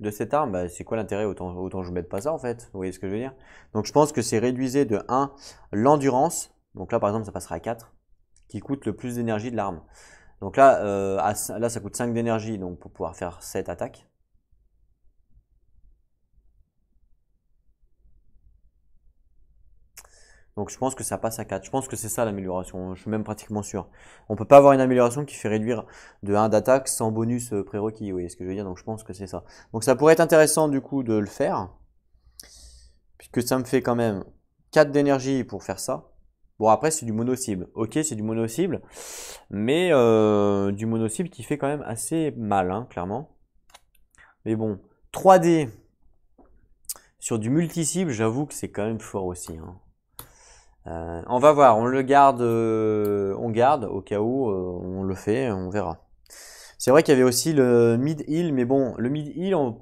de cette arme, bah, c'est quoi l'intérêt autant, autant je ne mette pas ça en fait, vous voyez ce que je veux dire Donc je pense que c'est réduisez de 1 l'endurance, donc là par exemple ça passera à 4, qui coûte le plus d'énergie de l'arme. Donc là, euh, là ça coûte 5 d'énergie donc pour pouvoir faire 7 attaques. Donc je pense que ça passe à 4. Je pense que c'est ça l'amélioration. Je suis même pratiquement sûr. On peut pas avoir une amélioration qui fait réduire de 1 d'attaque sans bonus euh, prérequis. Vous voyez ce que je veux dire Donc je pense que c'est ça. Donc ça pourrait être intéressant du coup de le faire. Puisque ça me fait quand même 4 d'énergie pour faire ça. Bon, après, c'est du mono-cible. Ok, c'est du mono-cible, mais euh, du mono-cible qui fait quand même assez mal, hein, clairement. Mais bon, 3D sur du multi-cible, j'avoue que c'est quand même fort aussi. Hein. Euh, on va voir, on le garde, euh, on garde au cas où, on le fait, on verra. C'est vrai qu'il y avait aussi le mid-heal, mais bon, le mid-heal, on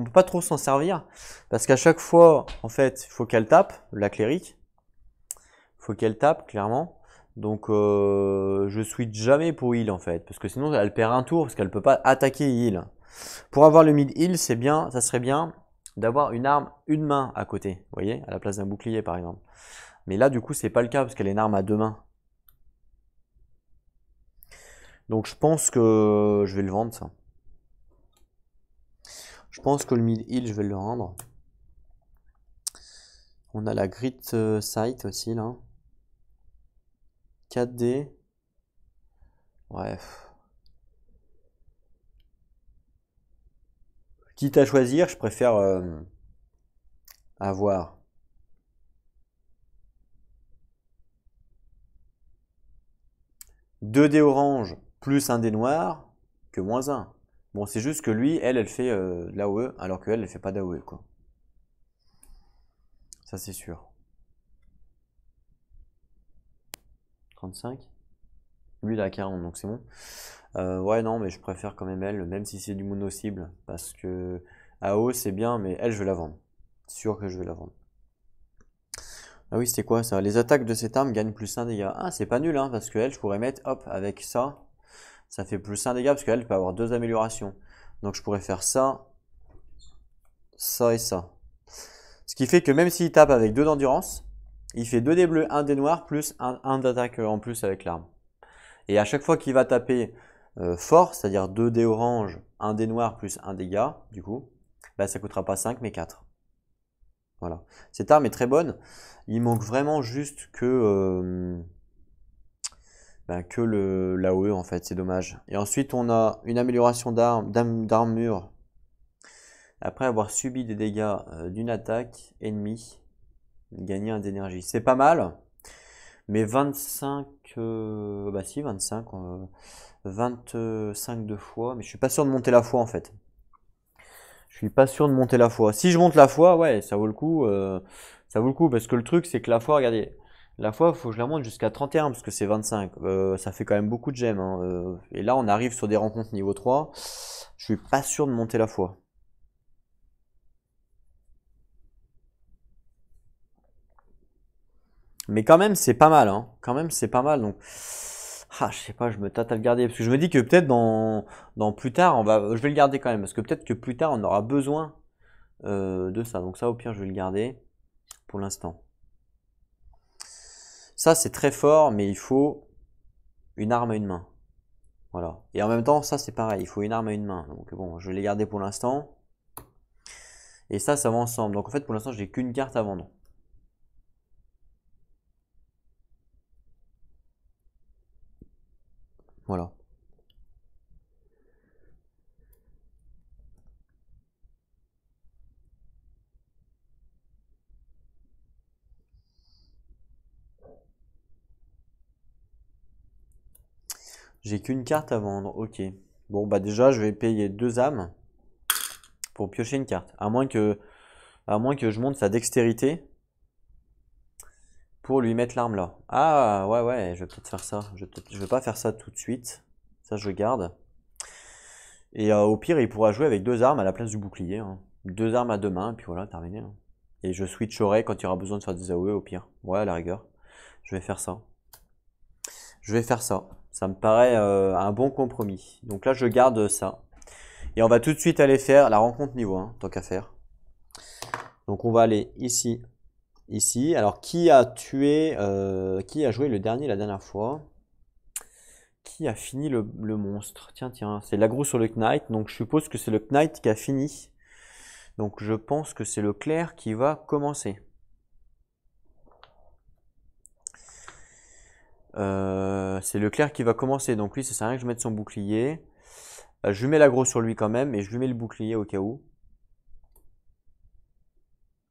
ne peut pas trop s'en servir, parce qu'à chaque fois, en fait, il faut qu'elle tape, la clérique, faut qu'elle tape, clairement. Donc euh, je switch jamais pour heal en fait, parce que sinon elle perd un tour, parce qu'elle ne peut pas attaquer heal. Pour avoir le mid heal, c'est bien, ça serait bien d'avoir une arme, une main à côté, vous voyez, à la place d'un bouclier par exemple. Mais là du coup c'est pas le cas, parce qu'elle est une arme à deux mains. Donc je pense que je vais le vendre ça. Je pense que le mid heal je vais le rendre. On a la grit euh, site aussi là. 4D. Bref. Quitte à choisir, je préfère euh, avoir. 2 dés orange plus un dé noir que moins 1. Bon, c'est juste que lui, elle, elle fait euh, de l'AOE, alors qu'elle, elle fait pas d'AOE, quoi. Ça, c'est sûr. 35. Lui, il a 40, donc c'est bon. Euh, ouais, non, mais je préfère quand même elle, même si c'est du mono cible, parce que AO c'est bien, mais elle, je vais la vendre. Sûr que je vais la vendre. Ah oui, c'était quoi ça Les attaques de cette arme gagnent plus 1 dégâts. Ah, c'est pas nul, hein, parce que elle, je pourrais mettre, hop, avec ça, ça fait plus 1 dégâts, parce qu'elle peut avoir deux améliorations. Donc je pourrais faire ça, ça et ça. Ce qui fait que même s'il tape avec 2 d'endurance, il fait 2 dés bleus, 1 dés noir, plus 1, d'attaque euh, en plus avec l'arme. Et à chaque fois qu'il va taper euh, fort, c'est-à-dire 2 dés orange, 1 dés noir, plus 1 dégât, du coup, bah, ça coûtera pas 5 mais 4. Voilà. Cette arme est très bonne. Il manque vraiment juste que, euh, bah, le, la e, en fait, c'est dommage. Et ensuite on a une amélioration d'armure. Après avoir subi des dégâts d'une attaque ennemie, Gagner un d'énergie. C'est pas mal. Mais 25, euh, bah si, 25, euh, 25 de fois, mais je suis pas sûr de monter la foi en fait. Je suis pas sûr de monter la foi Si je monte la foi ouais, ça vaut le coup, euh, ça vaut le coup, parce que le truc c'est que la foi regardez, la foi faut que je la monte jusqu'à 31, parce que c'est 25, euh, ça fait quand même beaucoup de gemmes. Hein, et là, on arrive sur des rencontres niveau 3, je suis pas sûr de monter la foi Mais quand même, c'est pas mal. Hein. Quand même, c'est pas mal. Donc, ah, je sais pas, je me tâte à le garder. Parce que je me dis que peut-être dans, dans plus tard, on va, je vais le garder quand même. Parce que peut-être que plus tard, on aura besoin euh, de ça. Donc ça, au pire, je vais le garder pour l'instant. Ça, c'est très fort, mais il faut une arme à une main. Voilà. Et en même temps, ça, c'est pareil. Il faut une arme à une main. Donc bon, je vais les garder pour l'instant. Et ça, ça va ensemble. Donc en fait, pour l'instant, j'ai qu'une carte à vendre. Voilà. J'ai qu'une carte à vendre, ok. Bon, bah déjà, je vais payer deux âmes pour piocher une carte. À moins que, à moins que je monte sa dextérité lui mettre l'arme là. Ah ouais ouais, je vais peut-être faire ça. Je vais, vais pas faire ça tout de suite. Ça je garde. Et euh, au pire, il pourra jouer avec deux armes à la place du bouclier. Hein. Deux armes à deux mains, et puis voilà, terminé. Hein. Et je switcherai quand il y aura besoin de faire des AOE au pire. Ouais, la rigueur. Je vais faire ça. Je vais faire ça. Ça me paraît euh, un bon compromis. Donc là, je garde ça. Et on va tout de suite aller faire la rencontre niveau 1, tant qu'à faire. Donc on va aller ici ici. Alors, qui a tué, euh, qui a joué le dernier la dernière fois Qui a fini le, monstre Tiens, tiens, c'est l'agro sur le Knight. Donc, je suppose que c'est le Knight qui a fini. Donc, je pense que c'est le clair qui va commencer. Euh, c'est le clair qui va commencer. Donc, lui, ça sert à rien que je mette son bouclier. Euh, je lui mets l'agro sur lui quand même et je lui mets le bouclier au cas où.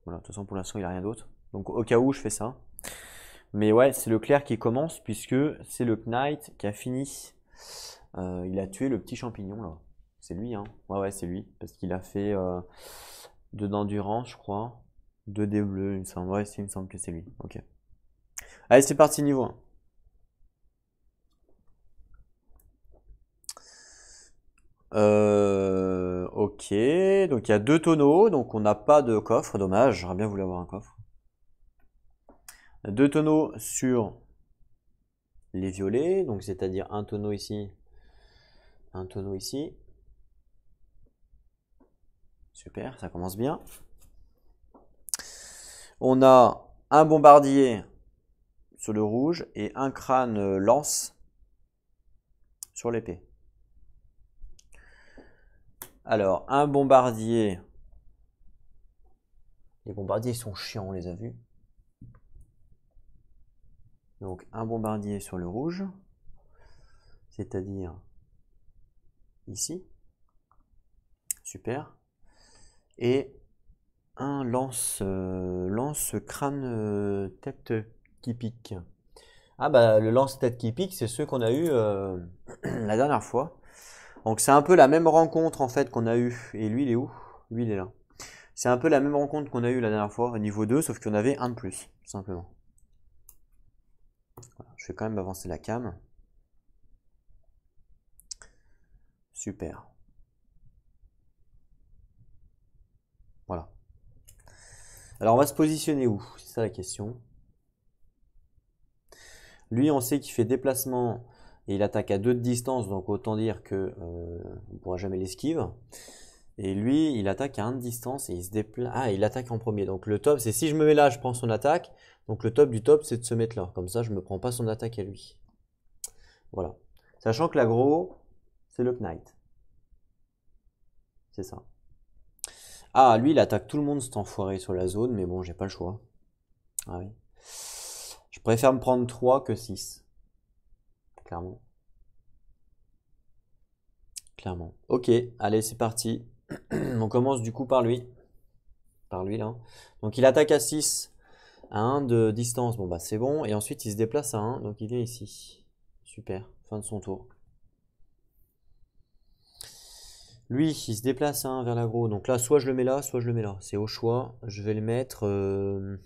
Voilà, de toute façon, pour l'instant, il n'a rien d'autre. Donc au cas où, je fais ça. Mais ouais, c'est le clair qui commence puisque c'est le Knight qui a fini. Euh, il a tué le petit champignon là. C'est lui, hein. Ouais, ouais, c'est lui. Parce qu'il a fait euh, deux d'endurance, je crois. Deux dés bleus, il me semble. Ouais, il me semble que c'est lui. Ok. Allez, c'est parti, niveau 1. Euh, ok, donc il y a deux tonneaux, donc on n'a pas de coffre, dommage, j'aurais bien voulu avoir un coffre deux tonneaux sur les violets, donc c'est-à-dire un tonneau ici, un tonneau ici. Super, ça commence bien. On a un bombardier sur le rouge et un crâne lance sur l'épée. Alors, un bombardier. Les bombardiers sont chiants, on les a vus. Donc un bombardier sur le rouge, c'est-à-dire ici. Super. Et un lance, euh, lance crâne euh, tête qui pique. Ah bah le lance tête qui pique, c'est ceux qu'on a eu euh, la dernière fois. Donc c'est un peu la même rencontre en fait qu'on a eu. Et lui il est où Lui il est là. C'est un peu la même rencontre qu'on a eu la dernière fois niveau 2, sauf qu'on avait un de plus, simplement je vais quand même avancer la cam. Super. Voilà. Alors on va se positionner où C'est ça la question. Lui, on sait qu'il fait déplacement et il attaque à deux de distance, donc autant dire que euh, on ne pourra jamais l'esquiver. Et lui, il attaque à 1 de distance et il se déplace. Ah, il attaque en premier. Donc le top, c'est si je me mets là, je prends son attaque. Donc le top du top, c'est de se mettre là. Comme ça, je ne me prends pas son attaque à lui. Voilà. Sachant que l'aggro, c'est le knight. C'est ça. Ah, lui, il attaque tout le monde, cet enfoiré, sur la zone, mais bon, j'ai pas le choix. Ah oui. Je préfère me prendre 3 que 6. Clairement. Clairement. Ok, allez, c'est parti. On commence du coup par lui. Par lui, là. Donc, il attaque à 6. À 1 de distance, bon bah c'est bon. Et ensuite, il se déplace à 1, donc il est ici. Super, fin de son tour. Lui, il se déplace hein, vers l'agro. Donc là, soit je le mets là, soit je le mets là. C'est au choix. Je vais le mettre... Euh,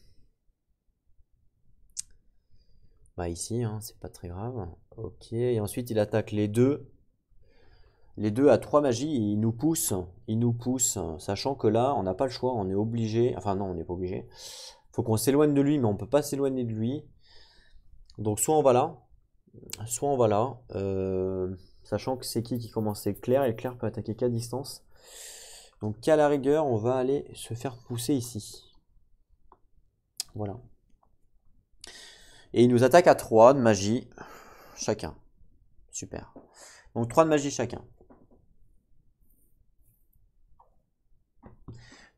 bah ici, hein. c'est pas très grave. Ok, et ensuite il attaque les deux. Les deux à trois magies, il nous pousse. Il nous pousse, sachant que là, on n'a pas le choix. On est obligé... Enfin non, on n'est pas obligé faut qu'on s'éloigne de lui, mais on ne peut pas s'éloigner de lui. Donc soit on va là, soit on va là. Euh, sachant que c'est qui qui commence, c'est Claire, et Claire peut attaquer qu'à distance. Donc qu'à la rigueur, on va aller se faire pousser ici. Voilà. Et il nous attaque à 3 de magie chacun. Super. Donc 3 de magie chacun.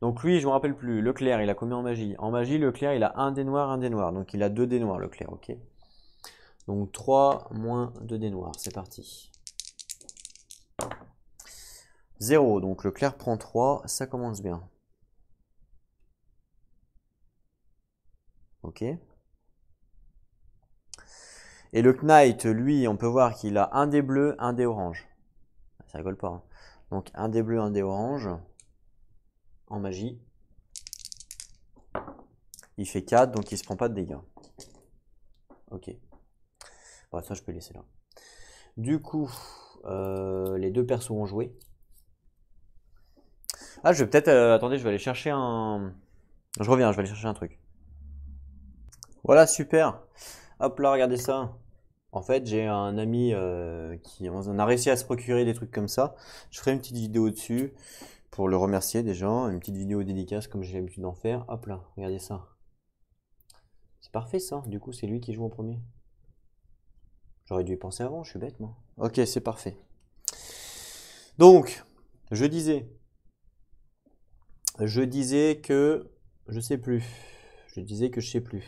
Donc lui, je me rappelle plus, Le clair, il a commis en magie En magie, le clair, il a un dé noir, un dé noir. Donc il a deux dés noirs, clair. ok Donc 3 moins 2 dés noirs, c'est parti. 0, donc le clair prend 3, ça commence bien. Ok. Et le Knight, lui, on peut voir qu'il a un des bleu, un dé orange. Ça rigole pas. Hein. Donc un des bleu, un des orange en magie. Il fait 4, donc il se prend pas de dégâts. Ok. ça, je peux laisser là. Du coup, euh, les deux persos ont joué. Ah, je vais peut-être... Euh, attendez, je vais aller chercher un... Je reviens, je vais aller chercher un truc. Voilà, super. Hop là, regardez ça. En fait, j'ai un ami euh, qui on a réussi à se procurer des trucs comme ça. Je ferai une petite vidéo dessus pour le remercier déjà. Une petite vidéo dédicace comme j'ai l'habitude d'en faire. Hop là, regardez ça. C'est parfait ça. Du coup, c'est lui qui joue en premier. J'aurais dû y penser avant, je suis bête moi. Ok, c'est parfait. Donc, je disais. Je disais que. Je sais plus. Je disais que je sais plus.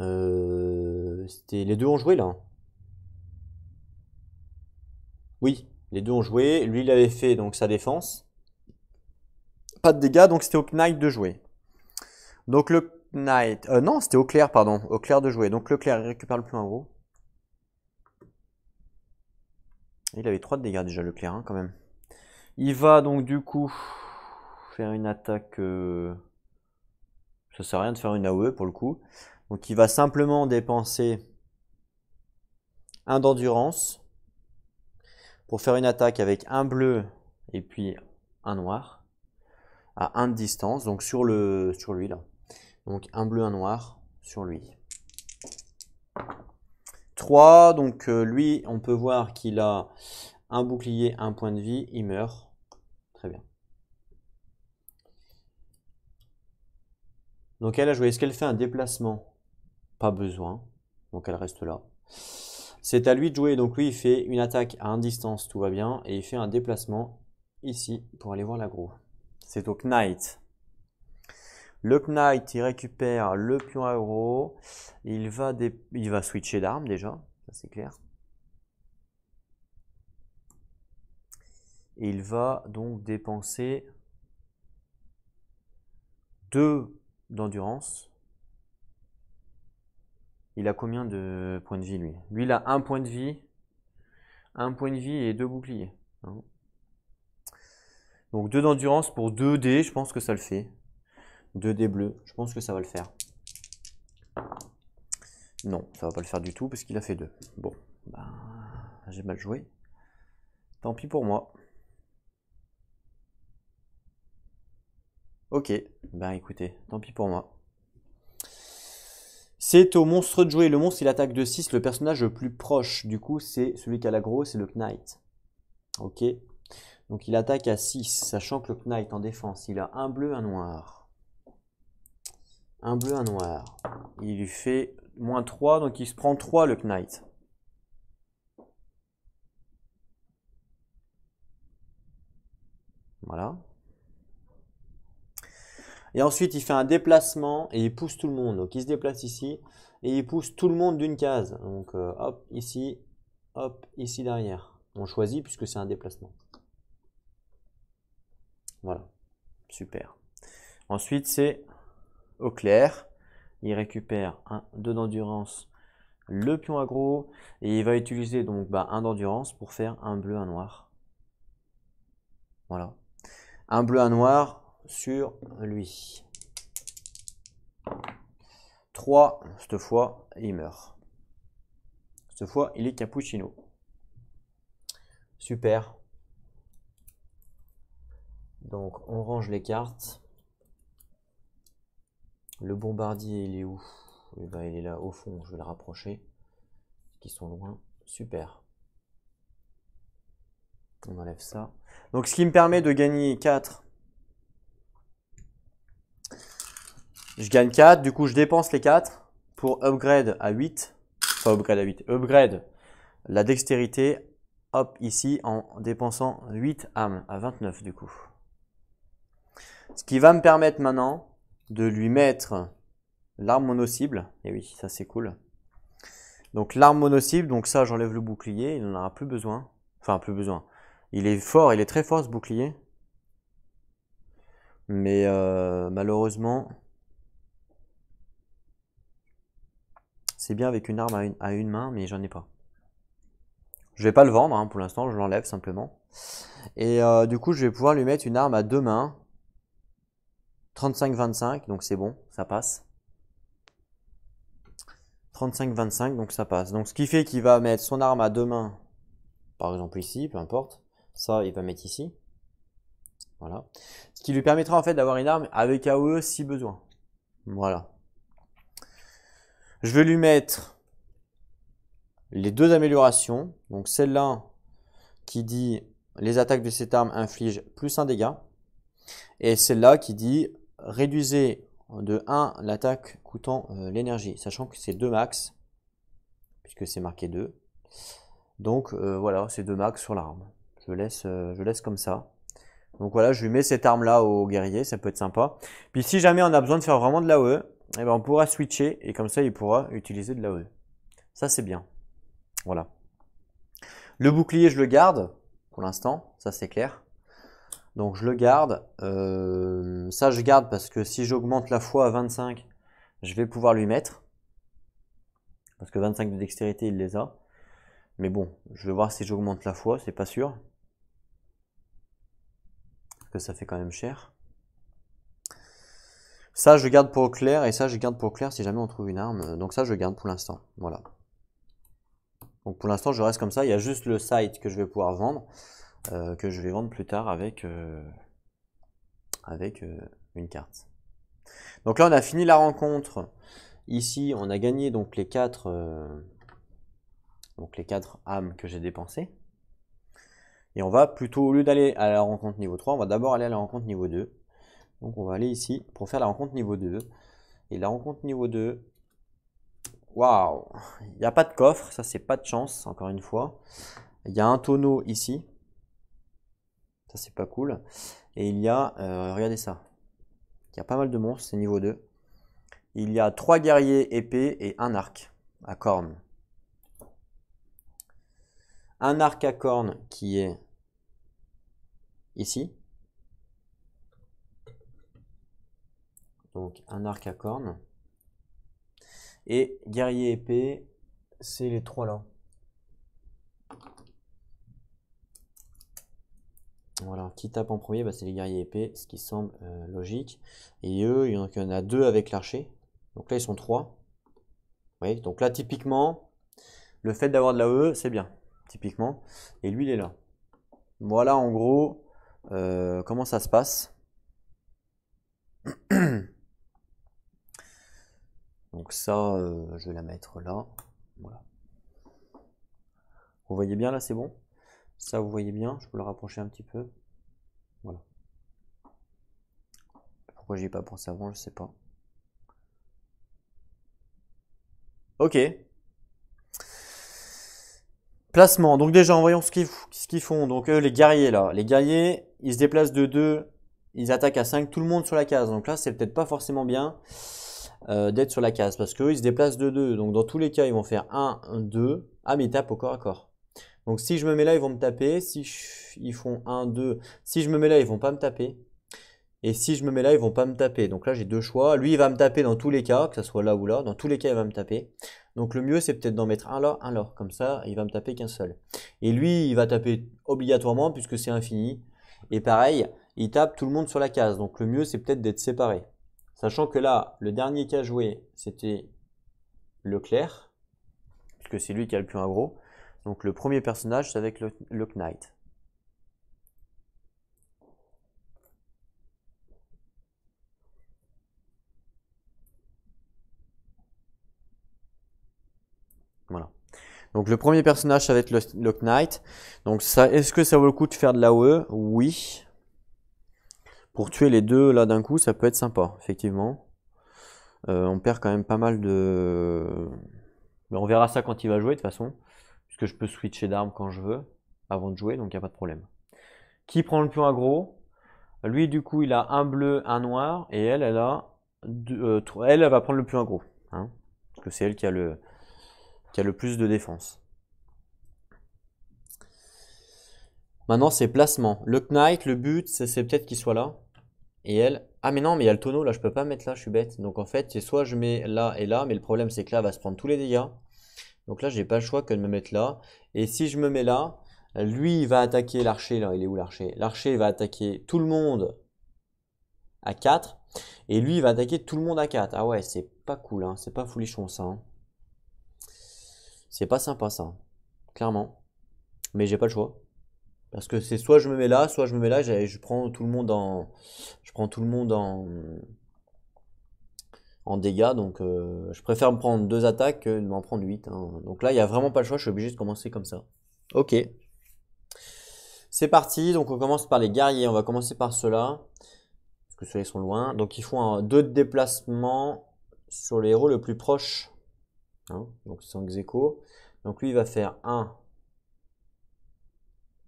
Euh, c'était les deux ont joué là. Oui, les deux ont joué. Lui, il avait fait donc sa défense. Pas de dégâts, donc c'était au Knight de jouer. Donc le Knight. Euh, non, c'était au clair, pardon. Au clair de jouer. Donc le clair récupère le plus en gros. Il avait 3 de dégâts déjà, le clair, hein, quand même. Il va donc du coup faire une attaque. Euh, ça sert à rien de faire une AOE pour le coup. Donc il va simplement dépenser un d'endurance pour faire une attaque avec un bleu et puis un noir à 1 de distance, donc sur, le, sur lui là. Donc un bleu, un noir sur lui. 3, donc euh, lui, on peut voir qu'il a un bouclier, un point de vie, il meurt. Très bien. Donc elle a joué, est-ce qu'elle fait un déplacement Pas besoin, donc elle reste là. C'est à lui de jouer, donc lui il fait une attaque à distance, tout va bien, et il fait un déplacement ici pour aller voir l'aggro. C'est au Knight. Le Knight, il récupère le pion aggro, il va, il va switcher d'armes déjà, ça c'est clair. Et il va donc dépenser 2 d'endurance il a combien de points de vie, lui Lui, il a un point de vie. Un point de vie et deux boucliers. Hein. Donc, deux d'endurance pour deux dés, je pense que ça le fait. Deux dés bleus, je pense que ça va le faire. Non, ça va pas le faire du tout parce qu'il a fait deux. Bon, bah, j'ai mal joué. Tant pis pour moi. Ok, ben écoutez, tant pis pour moi. C'est au monstre de jouer. Le monstre, il attaque de 6, le personnage le plus proche. Du coup, c'est celui qui a l'aggro, c'est le Knight. Ok. Donc il attaque à 6, sachant que le Knight en défense, il a un bleu, un noir. Un bleu, un noir. Il lui fait moins 3, donc il se prend 3 le Knight. Voilà. Et ensuite, il fait un déplacement et il pousse tout le monde. Donc, il se déplace ici et il pousse tout le monde d'une case. Donc, euh, hop, ici, hop, ici derrière. On choisit puisque c'est un déplacement. Voilà, super. Ensuite, c'est au clair. Il récupère un 2 d'endurance, le pion agro et il va utiliser donc bah, un d'endurance pour faire un bleu, un noir. Voilà. Un bleu, un noir, sur lui. 3, cette fois, il meurt. Cette fois, il est cappuccino. Super. Donc, on range les cartes. Le bombardier, il est où eh ben, Il est là, au fond, je vais le rapprocher. Qui sont loin. Super. On enlève ça. Donc, ce qui me permet de gagner 4 Je gagne 4, du coup je dépense les 4 pour upgrade à 8. Enfin upgrade à 8, upgrade la dextérité, hop ici en dépensant 8 âmes à 29 du coup. Ce qui va me permettre maintenant de lui mettre l'arme mono-cible. Et eh oui, ça c'est cool. Donc l'arme mono-cible, donc ça j'enlève le bouclier, il n'en aura plus besoin. Enfin plus besoin. Il est fort, il est très fort ce bouclier. Mais euh, malheureusement, C'est bien avec une arme à une, main, mais j'en ai pas. Je vais pas le vendre hein, pour l'instant, je l'enlève simplement. Et euh, du coup, je vais pouvoir lui mettre une arme à deux mains. 35-25, donc c'est bon, ça passe. 35-25, donc ça passe. Donc ce qui fait qu'il va mettre son arme à deux mains, par exemple ici, peu importe. Ça, il va mettre ici. Voilà. Ce qui lui permettra en fait d'avoir une arme avec AOE si besoin. Voilà. Je vais lui mettre les deux améliorations. Donc celle-là qui dit les attaques de cette arme infligent plus un dégât. Et celle-là qui dit réduisez de 1 l'attaque coûtant euh, l'énergie. Sachant que c'est 2 max, puisque c'est marqué 2. Donc euh, voilà, c'est 2 max sur l'arme. Je laisse, euh, je laisse comme ça. Donc voilà, je lui mets cette arme là au guerrier, ça peut être sympa. Puis si jamais on a besoin de faire vraiment de l'AOE, eh ben, on pourra switcher et comme ça, il pourra utiliser de la l'AE. Ça, c'est bien. Voilà. Le bouclier, je le garde pour l'instant, ça c'est clair. Donc je le garde. Euh, ça, je garde parce que si j'augmente la foi à 25, je vais pouvoir lui mettre. Parce que 25 de dextérité, il les a. Mais bon, je vais voir si j'augmente la foi, c'est pas sûr. Parce que ça fait quand même cher. Ça, je garde pour au clair, et ça, je garde pour Claire clair si jamais on trouve une arme. Donc ça, je garde pour l'instant. Voilà. Donc pour l'instant, je reste comme ça. Il y a juste le site que je vais pouvoir vendre, euh, que je vais vendre plus tard avec, euh, avec euh, une carte. Donc là, on a fini la rencontre. Ici, on a gagné donc les 4 donc les quatre âmes que j'ai dépensées. Et on va plutôt, au lieu d'aller à la rencontre niveau 3, on va d'abord aller à la rencontre niveau 2. Donc on va aller ici pour faire la rencontre niveau 2. Et la rencontre niveau 2, waouh, il n'y a pas de coffre, ça c'est pas de chance, encore une fois. Il y a un tonneau ici, ça c'est pas cool. Et il y a, euh, regardez ça, il y a pas mal de monstres, c'est niveau 2. Il y a trois guerriers épées et un arc à cornes. Un arc à cornes qui est ici, donc un arc à cornes. Et guerrier épée, c'est les trois là. Voilà, qui tape en premier, bah, c'est les guerriers épées, ce qui semble euh, logique. Et eux, il y, en a deux avec l'archer. Donc là, ils sont trois. Oui, donc là, typiquement, le fait d'avoir de la e, e, c'est bien, typiquement. Et lui, il est là. Voilà, en gros, euh, comment ça se passe. Donc ça, euh, je vais la mettre là. Voilà. Vous voyez bien là, c'est bon Ça, vous voyez bien Je peux le rapprocher un petit peu. Voilà. Pourquoi j'y ai pas pensé avant, je sais pas. Ok. Placement. Donc déjà, voyons ce qu'ils font. Donc euh, les guerriers là. Les guerriers, ils se déplacent de 2, ils attaquent à 5, tout le monde sur la case. Donc là, c'est peut-être pas forcément bien. Euh, d'être sur la case parce que ils se déplacent de deux Donc, dans tous les cas, ils vont faire 1, 2. Ah, mais ils tapent au corps à corps. Donc, si je me mets là, ils vont me taper. Si ils font 1, 2. Si je me mets là, ils vont pas me taper. Et si je me mets là, ils vont pas me taper. Donc là, j'ai deux choix. Lui, il va me taper dans tous les cas, que ce soit là ou là. Dans tous les cas, il va me taper. Donc le mieux, c'est peut-être d'en mettre un là, un là. Comme ça, il va me taper qu'un seul. Et lui, il va taper obligatoirement puisque c'est infini. Et pareil, il tape tout le monde sur la case. Donc le mieux, c'est peut-être d'être séparé. Sachant que là, le dernier qui a joué, c'était Leclerc, puisque c'est lui qui a le plus un gros. Donc le premier personnage, c'est avec le, Lock Knight. Voilà. Donc le premier personnage, ça va être le, Knight. Donc est-ce que ça vaut le coup de faire de l'AOE Oui. Pour tuer les deux là d'un coup, ça peut être sympa, effectivement. Euh, on perd quand même pas mal de... Mais on verra ça quand il va jouer de toute façon, puisque je peux switcher d'armes quand je veux, avant de jouer, donc il n'y a pas de problème. Qui prend le pion aggro Lui, du coup, il a un bleu, un noir, et elle, elle a... Euh, elle, va prendre le plus aggro. Hein, parce que c'est elle qui a, le... qui a le plus de défense. Maintenant, c'est placement. Le knight, le but, c'est peut-être qu'il soit là. Et elle, ah mais non, mais il y a le tonneau là, je peux pas mettre là, je suis bête. Donc en fait, c'est soit je mets là et là, mais le problème c'est que là, va se prendre tous les dégâts. Donc là, j'ai pas le choix que de me mettre là. Et si je me mets là, lui, il va attaquer l'archer. Là, il est où l'archer L'archer, va attaquer tout le monde à 4. Et lui, il va attaquer tout le monde à 4. Ah ouais, c'est pas cool, hein. c'est pas foulichon ça. Hein. C'est pas sympa ça, clairement. Mais j'ai pas le choix. Parce que c'est soit je me mets là, soit je me mets là, je prends tout le monde en. Je prends tout le monde en. En dégâts, donc euh, je préfère me prendre deux attaques que de m'en prendre huit. Hein. Donc là, il n'y a vraiment pas le choix, je suis obligé de commencer comme ça. Ok. C'est parti, donc on commence par les guerriers, on va commencer par ceux-là. Parce que ceux-là sont loin. Donc ils font un déplacements sur les héros le plus proche. Hein. donc c'est en Donc lui il va faire un.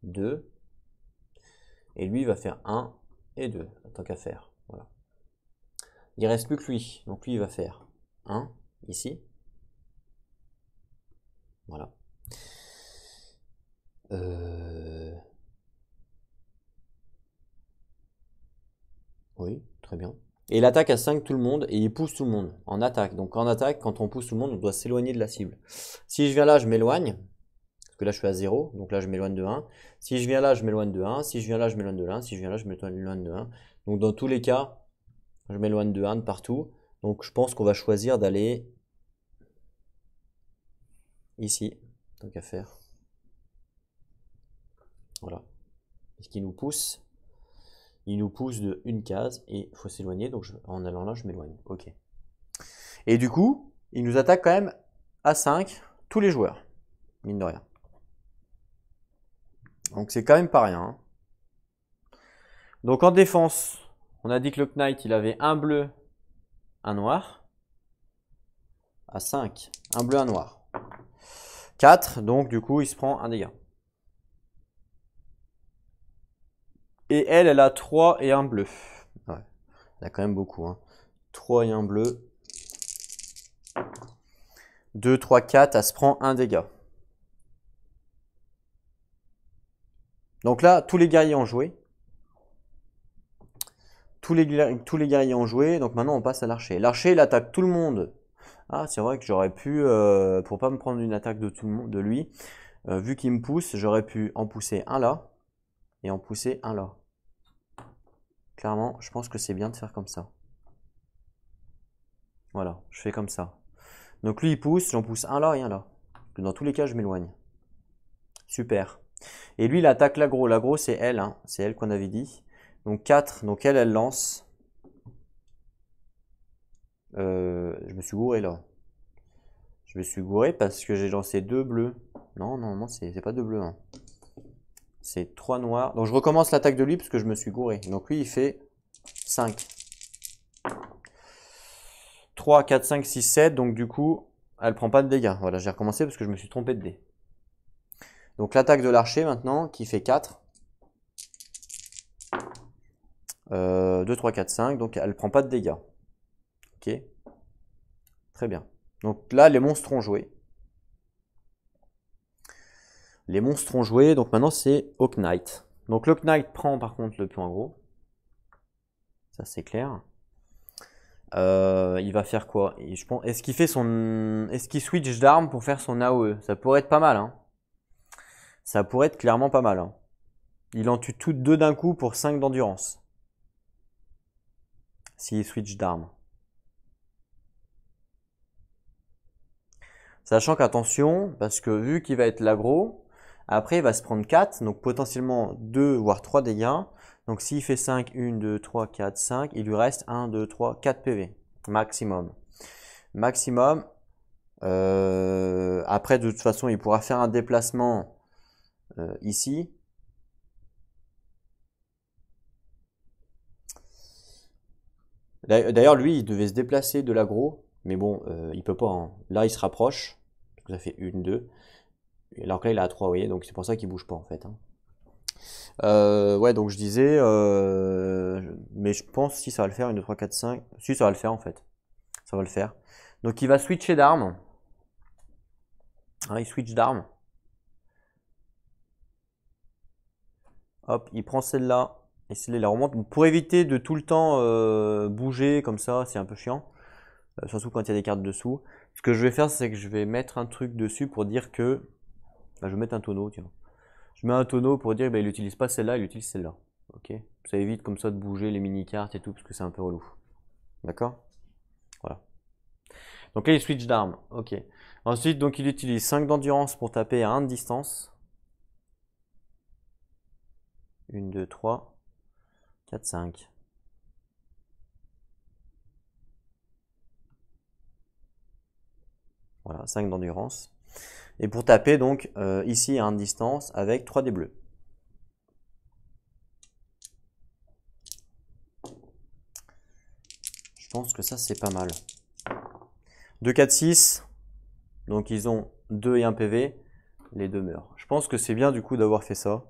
2. Et lui, il va faire 1 et 2, tant qu'à faire. Voilà. Il reste plus que lui. Donc lui, il va faire 1 ici. Voilà. Euh. Oui, très bien. Et il attaque à 5 tout le monde et il pousse tout le monde en attaque. Donc en attaque, quand on pousse tout le monde, on doit s'éloigner de la cible. Si je viens là, je m'éloigne que là, je suis à 0, donc là, je m'éloigne de 1. Si je viens là, je m'éloigne de 1. Si je viens là, je m'éloigne de 1. Si je viens là, je m'éloigne de 1. Donc dans tous les cas, je m'éloigne de 1 de partout. Donc je pense qu'on va choisir d'aller ici, Donc à faire. Voilà. Ce qui nous pousse, il nous pousse de une case et il faut s'éloigner. Donc en allant là, je m'éloigne. Ok. Et du coup, il nous attaque quand même à 5 tous les joueurs, mine de rien. Donc c'est quand même pas rien. Hein. Donc en défense, on a dit que le Knight, il avait un bleu, un noir. À ah, 5, un bleu, un noir. 4, donc du coup, il se prend un dégât. Et elle, elle a 3 et un bleu. Ouais, elle a quand même beaucoup. 3 hein. et un bleu. 2, 3, 4, elle se prend un dégât. Donc là, tous les guerriers ont joué. Tous les, tous les guerriers ont joué. Donc maintenant, on passe à l'archer. L'archer, il attaque tout le monde. Ah, c'est vrai que j'aurais pu, euh, pour pas me prendre une attaque de tout le monde, de lui, euh, vu qu'il me pousse, j'aurais pu en pousser un là et en pousser un là. Clairement, je pense que c'est bien de faire comme ça. Voilà, je fais comme ça. Donc lui, il pousse, j'en pousse un là et un là. Dans tous les cas, je m'éloigne. Super. Et lui, il attaque l'aggro. L'aggro, c'est elle. Hein. C'est elle qu'on avait dit. Donc 4. Donc elle, elle lance. Euh, je me suis gouré là. Je me suis gouré parce que j'ai lancé deux bleus. Non, non, non, c'est pas deux bleus. Hein. C'est trois noirs. Donc je recommence l'attaque de lui parce que je me suis gouré. Donc lui, il fait 5. 3, 4, 5, 6, 7. Donc du coup, elle prend pas de dégâts. Voilà, j'ai recommencé parce que je me suis trompé de dé. Donc l'attaque de l'archer maintenant, qui fait 4. 2, 3, 4, 5. Donc elle ne prend pas de dégâts. Ok. Très bien. Donc là, les monstres ont joué. Les monstres ont joué. Donc maintenant, c'est Hawk Knight. Donc le Knight prend par contre le point gros. Ça, c'est clair. Euh, il va faire quoi Est-ce qu'il fait son. Est-ce qu'il switch d'arme pour faire son AOE Ça pourrait être pas mal, hein ça pourrait être clairement pas mal. Hein. Il en tue toutes deux d'un coup pour 5 d'endurance. S'il switch d'arme. Sachant qu'attention, parce que vu qu'il va être l'agro, après il va se prendre 4, donc potentiellement 2 voire 3 dégâts. Donc s'il fait 5, 1, 2, 3, 4, 5, il lui reste 1, 2, 3, 4 PV maximum. Maximum. Euh, après de toute façon il pourra faire un déplacement euh, ici. D'ailleurs, lui, il devait se déplacer de l'agro, mais bon, euh, il peut pas. Hein. Là, il se rapproche. ça fait une, deux. Alors que là, il a trois 3, vous voyez, donc c'est pour ça qu'il bouge pas en fait. Hein. Euh, ouais, donc je disais, mais je pense si ça va le faire, une 2, 3, 4, 5. Si ça va le faire en fait. Ça va le faire. Donc il va switcher d'armes hein, il switch d'armes Hop, il prend celle-là et celle-là, il la remonte. Pour éviter de tout le temps euh, bouger comme ça, c'est un peu chiant. Euh, surtout quand il y a des cartes dessous. Ce que je vais faire, c'est que je vais mettre un truc dessus pour dire que... Bah, je vais mettre un tonneau, tiens. Je mets un tonneau pour dire qu'il bah, n'utilise pas celle-là, il utilise celle-là. Ok Ça évite comme ça de bouger les mini-cartes et tout, parce que c'est un peu relou. D'accord Voilà. Donc là, il switch d'armes. Ok. Ensuite, donc il utilise 5 d'endurance pour taper à 1 de distance. 1, 2, 3, 4, 5. Voilà, 5 d'endurance. Et pour taper, donc, euh, ici à une distance avec 3 des bleus. Je pense que ça, c'est pas mal. 2, 4, 6. Donc, ils ont 2 et 1 PV. Les deux meurent. Je pense que c'est bien, du coup, d'avoir fait ça.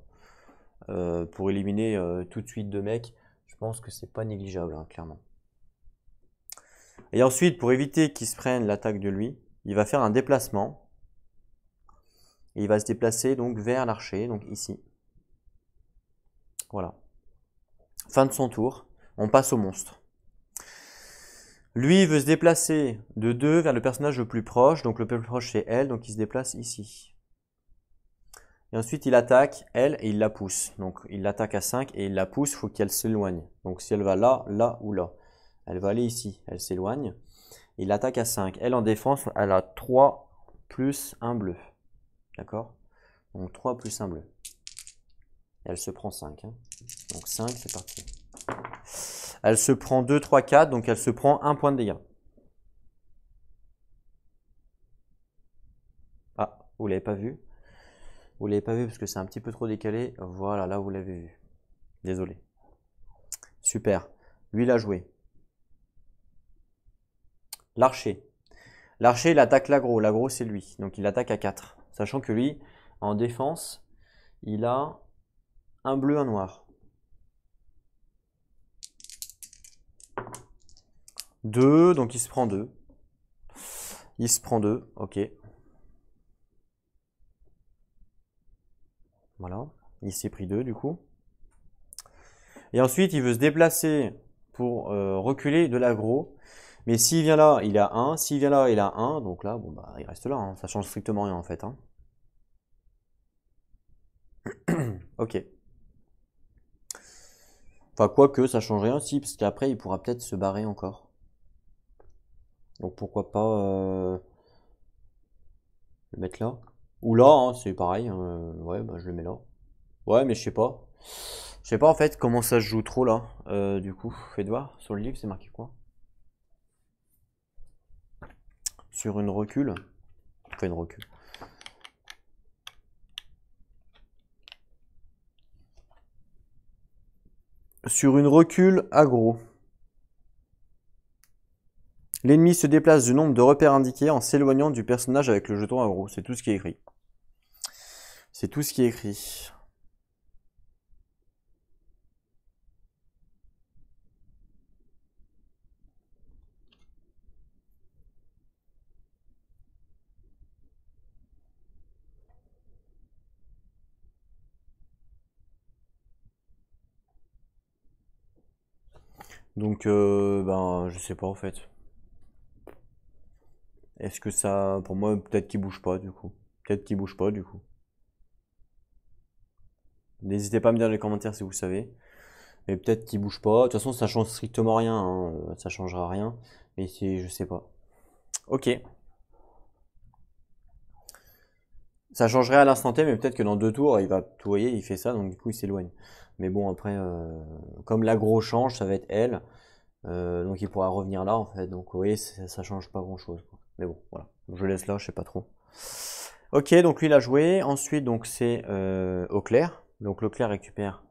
Euh, pour éliminer euh, tout de suite deux mecs, je pense que c'est pas négligeable, hein, clairement. Et ensuite, pour éviter qu'il se prenne l'attaque de lui, il va faire un déplacement. Et il va se déplacer donc vers l'archer, donc ici. Voilà. Fin de son tour. On passe au monstre. Lui il veut se déplacer de 2 vers le personnage le plus proche. Donc le plus proche c'est elle, donc il se déplace ici. Et ensuite, il attaque elle et il la pousse. Donc, il l'attaque à 5 et il la pousse. Il faut qu'elle s'éloigne. Donc, si elle va là, là ou là, elle va aller ici. Elle s'éloigne. Il attaque à 5. Elle en défense, elle a 3 plus 1 bleu. D'accord Donc 3 plus 1 bleu. elle se prend 5. Hein. Donc 5, c'est parti. Elle se prend 2, 3, 4. Donc elle se prend 1 point de dégâts. Ah, vous l'avez pas vu vous ne l'avez pas vu parce que c'est un petit peu trop décalé. Voilà, là vous l'avez vu. Désolé. Super. Lui, il a joué. L'archer. L'archer, il attaque l'agro. L'agro, c'est lui. Donc il attaque à 4. Sachant que lui, en défense, il a un bleu, un noir. 2, donc il se prend 2. Il se prend 2, ok. Voilà. il s'est pris 2 du coup. Et ensuite, il veut se déplacer pour euh, reculer de l'agro. Mais s'il vient là, il a 1. S'il vient là, il a 1. Donc là, bon, bah, il reste là. Ça hein. Ça change strictement rien en fait. Hein. ok. Enfin, quoique, ça change rien. aussi parce qu'après, il pourra peut-être se barrer encore. Donc pourquoi pas euh, le mettre là. Ou là, hein, c'est pareil. Hein, euh, ouais, bah, je le mets là. Ouais, mais je sais pas. Je sais pas en fait comment ça se joue trop là. Euh, du coup, faites voir. Sur le livre, c'est marqué quoi Sur une recul. Enfin, une recul. Sur une recul aggro. L'ennemi se déplace du nombre de repères indiqués en s'éloignant du personnage avec le jeton gros. C'est tout ce qui est écrit. C'est tout ce qui est écrit. Donc, euh, ben, je sais pas en fait. Est-ce que ça. Pour moi, peut-être qu'il bouge pas du coup. Peut-être qu'il bouge pas du coup. N'hésitez pas à me dire dans les commentaires si vous savez. Mais peut-être qu'il bouge pas. De toute façon, ça change strictement rien. Ça hein. euh, Ça changera rien. Mais si, je sais pas. Ok. Ça changerait à l'instant T, mais peut-être que dans deux tours, il va, vous voyez, il fait ça, donc du coup, il s'éloigne. Mais bon, après, euh, comme comme l'aggro change, ça va être elle. Euh, donc il pourra revenir là, en fait. Donc, vous voyez, ça, ça change pas grand-chose. Mais bon, voilà. Je laisse là, je sais pas trop. Ok, donc lui il a joué. Ensuite, donc c'est euh, Auclair. Donc Auclair récupère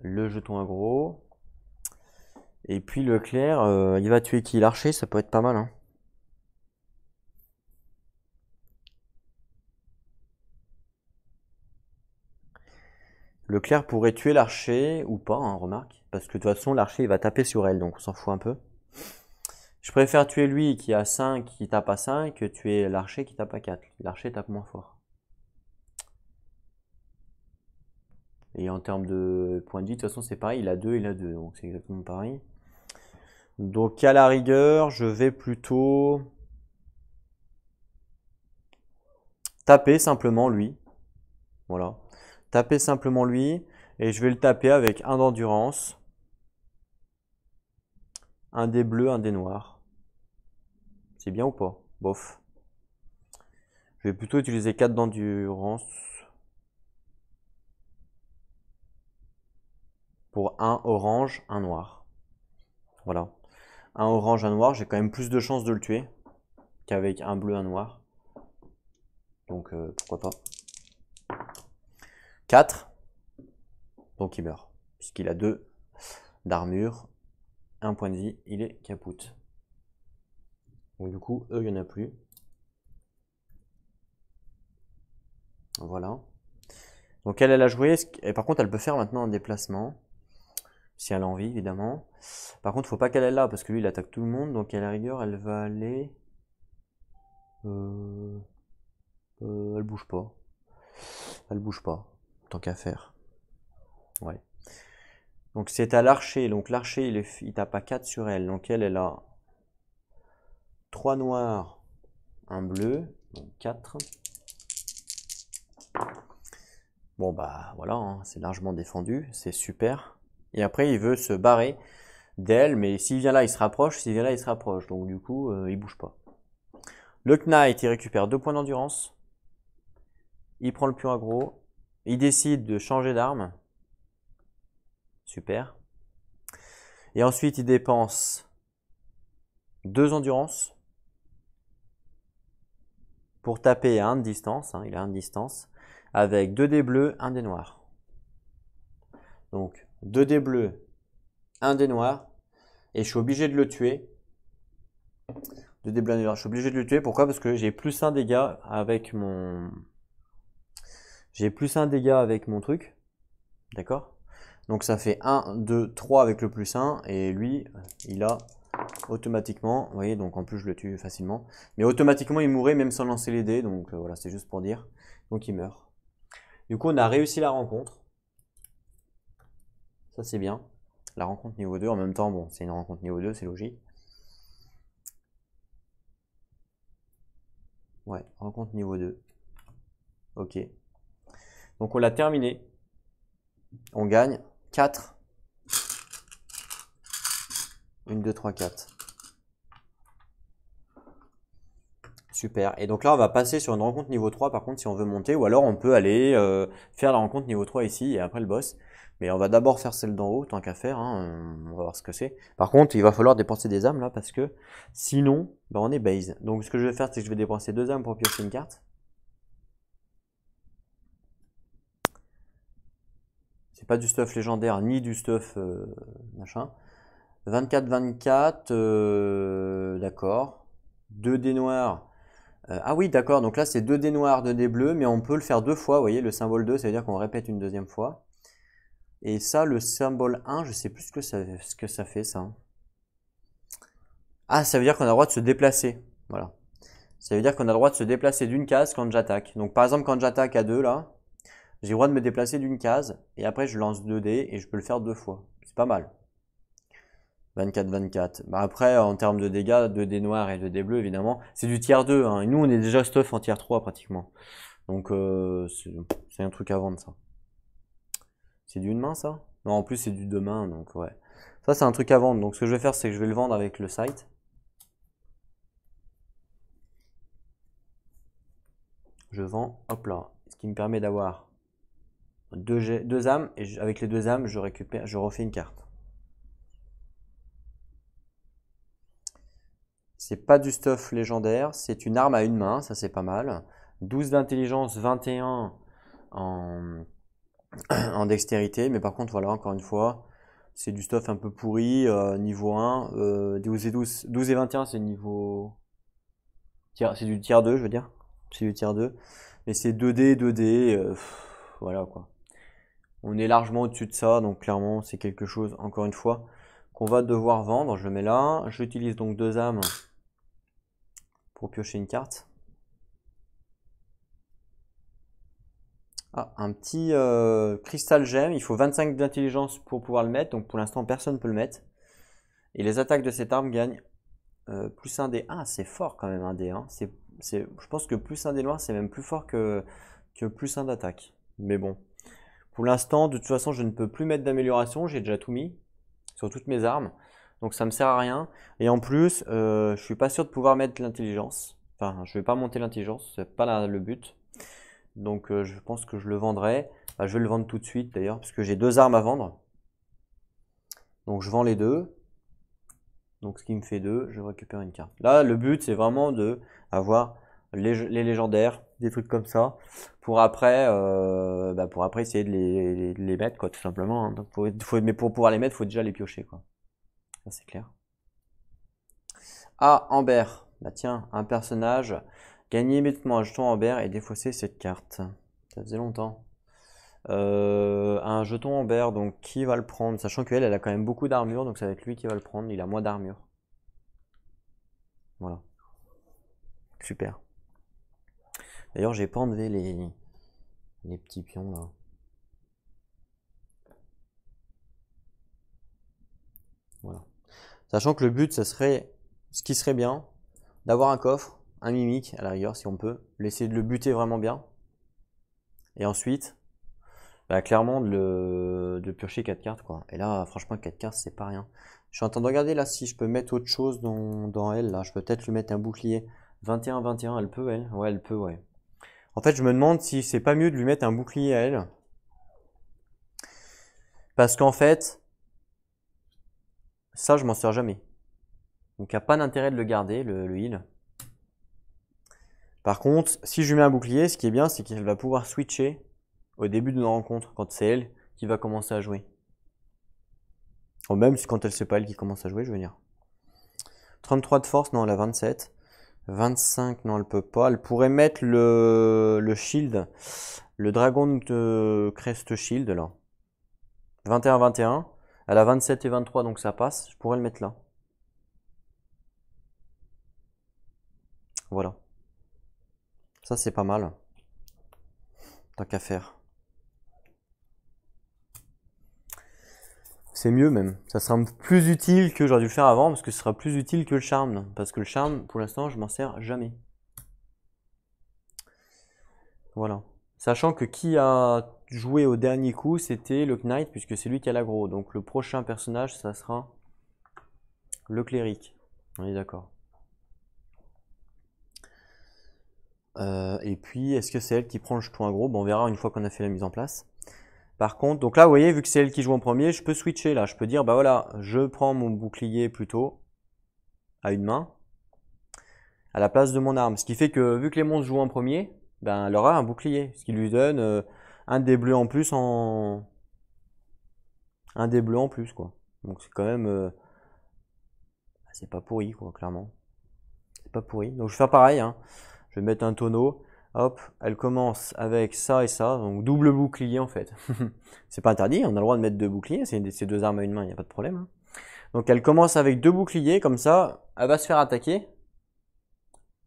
le jeton aggro. Et puis le euh, il va tuer qui L'archer, ça peut être pas mal. Hein. Le clair pourrait tuer l'archer ou pas, hein, remarque. Parce que de toute façon, l'archer il va taper sur elle, donc on s'en fout un peu. Je préfère tuer lui qui a 5, qui tape à 5, que tuer l'archer qui tape à 4. L'archer tape moins fort. Et en termes de points de vie, de toute façon, c'est pareil. Il a 2, il a 2. Donc c'est exactement pareil. Donc à la rigueur, je vais plutôt taper simplement lui. Voilà. Taper simplement lui. Et je vais le taper avec un d'endurance. Un des bleus, un des noirs. C'est bien ou pas Bof. Je vais plutôt utiliser 4 d'endurance. Pour un orange, un noir. Voilà. Un orange, un noir, j'ai quand même plus de chances de le tuer qu'avec un bleu, un noir. Donc euh, pourquoi pas. 4. Donc il meurt. Puisqu'il a 2 d'armure, un point de vie, il est capote donc du coup, eux, il n'y en a plus. Voilà. Donc elle, elle a joué. Et par contre, elle peut faire maintenant un déplacement. Si elle a envie, évidemment. Par contre, faut pas qu'elle aille là, parce que lui, il attaque tout le monde. Donc à la rigueur, elle va aller... Euh... Euh, elle bouge pas. Elle bouge pas. Tant qu'à faire. Ouais. Donc c'est à l'archer. Donc l'archer, il, est... il tape à 4 sur elle. Donc elle, elle a 3 noirs, un bleu, donc 4. Bon bah voilà, hein, c'est largement défendu, c'est super. Et après il veut se barrer d'elle, mais s'il vient là il se rapproche, s'il vient là il se rapproche, donc du coup euh, il bouge pas. Le Knight il récupère 2 points d'endurance, il prend le pion aggro, il décide de changer d'arme, super. Et ensuite il dépense 2 endurances taper à un de distance, hein, il a une distance, avec 2 dés bleus, un des noirs Donc 2 dés bleus, un des noirs et je suis obligé de le tuer. de dés bleus, je suis obligé de le tuer, pourquoi Parce que j'ai plus un dégât avec mon... J'ai plus un dégât avec mon truc, d'accord donc ça fait 1, 2, 3 avec le plus 1, et lui, il a Automatiquement, vous voyez, donc en plus je le tue facilement. Mais automatiquement il mourrait même sans lancer les dés, donc euh, voilà, c'est juste pour dire. Donc il meurt. Du coup on a réussi la rencontre. Ça c'est bien. La rencontre niveau 2, en même temps, bon, c'est une rencontre niveau 2, c'est logique. Ouais, rencontre niveau 2. Ok. Donc on l'a terminé. On gagne 4 1, 2, 3, 4. Super. Et donc là, on va passer sur une rencontre niveau 3, par contre, si on veut monter. Ou alors, on peut aller euh, faire la rencontre niveau 3 ici et après le boss. Mais on va d'abord faire celle d'en haut, tant qu'à faire. Hein, on va voir ce que c'est. Par contre, il va falloir dépenser des âmes là, parce que sinon, bah, on est base. Donc, ce que je vais faire, c'est que je vais dépenser deux âmes pour piocher une carte. C'est pas du stuff légendaire, ni du stuff euh, machin. 24-24, euh, d'accord. 2 dés noirs. Euh, ah oui, d'accord, donc là c'est 2 dés noirs, 2 dés bleus, mais on peut le faire deux fois, vous voyez, le symbole 2, ça veut dire qu'on répète une deuxième fois. Et ça, le symbole 1, je sais plus ce que ça, ce que ça fait, ça. Hein. Ah, ça veut dire qu'on a le droit de se déplacer. Voilà. Ça veut dire qu'on a le droit de se déplacer d'une case quand j'attaque. Donc par exemple, quand j'attaque à 2, là, j'ai le droit de me déplacer d'une case, et après je lance 2 dés, et je peux le faire deux fois. C'est pas mal. 24-24. Bah, après, en termes de dégâts, 2D noirs et 2D bleus, évidemment, c'est du tiers 2. Hein. nous, on est déjà stuff en tiers 3 pratiquement. Donc, euh, c'est un truc à vendre, ça. C'est d'une main, ça Non, en plus, c'est du deux mains, donc ouais. Ça, c'est un truc à vendre. Donc, ce que je vais faire, c'est que je vais le vendre avec le site. Je vends, hop là, ce qui me permet d'avoir deux, deux âmes. Et avec les deux âmes, je, récupère, je refais une carte. C'est pas du stuff légendaire, c'est une arme à une main, ça c'est pas mal. 12 d'intelligence, 21 en, dextérité, mais par contre, voilà, encore une fois, c'est du stuff un peu pourri, euh, niveau 1. 12, euh, et 12, 12 et 21, c'est niveau. C'est du tiers 2, je veux dire. C'est du tier 2. Mais c'est 2D, 2D, euh, voilà quoi. On est largement au-dessus de ça, donc clairement, c'est quelque chose, encore une fois, qu'on va devoir vendre. Je le mets là. J'utilise donc deux âmes pour piocher une carte. Ah, un petit euh, cristal gemme, il faut 25 d'intelligence pour pouvoir le mettre, donc pour l'instant personne ne peut le mettre. Et les attaques de cette arme gagnent euh, plus un dé. 1 ah, c'est fort quand même un dé. 1 C'est, je pense que plus un dé noir, c'est même plus fort que, que plus un d'attaque. Mais bon, pour l'instant, de toute façon, je ne peux plus mettre d'amélioration, j'ai déjà tout mis sur toutes mes armes. Donc ça me sert à rien. Et en plus, euh, je suis pas sûr de pouvoir mettre l'intelligence. Enfin, je vais pas monter l'intelligence, c'est pas le but. Donc euh, je pense que je le vendrai. Bah, je vais le vendre tout de suite d'ailleurs, parce que j'ai deux armes à vendre. Donc je vends les deux. Donc ce qui me fait deux, je récupère une carte. Là, le but c'est vraiment de avoir les, légendaires, des trucs comme ça, pour après, euh, bah, pour après essayer de les, mettre quoi, tout simplement. Hein. mais pour pouvoir les mettre, faut déjà les piocher quoi c'est clair. Ah, Amber. Bah tiens, un personnage. Gagnez immédiatement un jeton Amber et défaussez cette carte. Ça faisait longtemps. Euh, un jeton Amber, donc qui va le prendre Sachant qu'elle, elle a quand même beaucoup d'armure, donc ça va être lui qui va le prendre. Il a moins d'armure. Voilà. Super. D'ailleurs, j'ai pas enlevé les, les petits pions là. Sachant que le but, ce serait, ce qui serait bien, d'avoir un coffre, un mimique, à la rigueur, si on peut, l'essayer de le buter vraiment bien. Et ensuite, bah, clairement, de, le, de purcher 4 cartes, quoi. Et là, franchement, 4 cartes, c'est pas rien. Je suis en train de regarder là si je peux mettre autre chose dans, dans elle, là. Je peux peut-être lui mettre un bouclier. 21, 21, elle peut, elle Ouais, elle peut, ouais. En fait, je me demande si c'est pas mieux de lui mettre un bouclier à elle. Parce qu'en fait, ça, je m'en sers jamais. Donc, il n'y a pas d'intérêt de le garder, le, heal. Par contre, si je lui mets un bouclier, ce qui est bien, c'est qu'elle va pouvoir switcher au début de la rencontre, quand c'est elle qui va commencer à jouer. Ou même si quand elle sait pas elle qui commence à jouer, je veux dire. 33 de force, non, elle a 27. 25, non, elle peut pas. Elle pourrait mettre le, le shield, le dragon de crest shield, là. 21-21. Elle a 27 et 23, donc ça passe. Je pourrais le mettre là. Voilà. Ça, c'est pas mal. Tant qu'à faire. C'est mieux même. Ça sera plus utile que j'aurais dû le faire avant, parce que ce sera plus utile que le charme. Parce que le charme, pour l'instant, je m'en sers jamais. Voilà. Sachant que qui a jouer au dernier coup, c'était le knight, puisque c'est lui qui a l'aggro. Donc le prochain personnage, ça sera le cléric. On est d'accord. Euh, et puis, est-ce que c'est elle qui prend le jeton aggro bon, On verra une fois qu'on a fait la mise en place. Par contre, donc là, vous voyez, vu que c'est elle qui joue en premier, je peux switcher là. Je peux dire, bah voilà, je prends mon bouclier plutôt à une main, à la place de mon arme. Ce qui fait que, vu que les monstres jouent en premier, ben, elle aura un bouclier, ce qui lui donne... Euh, un des bleus en plus en. Un des bleus en plus, quoi. Donc c'est quand même. Euh, bah, c'est pas pourri, quoi, clairement. C'est pas pourri. Donc je fais pareil. Hein. Je vais mettre un tonneau. Hop, elle commence avec ça et ça. Donc double bouclier, en fait. c'est pas interdit, on a le droit de mettre deux boucliers. C'est deux armes à une main, il n'y a pas de problème. Hein. Donc elle commence avec deux boucliers, comme ça, elle va se faire attaquer.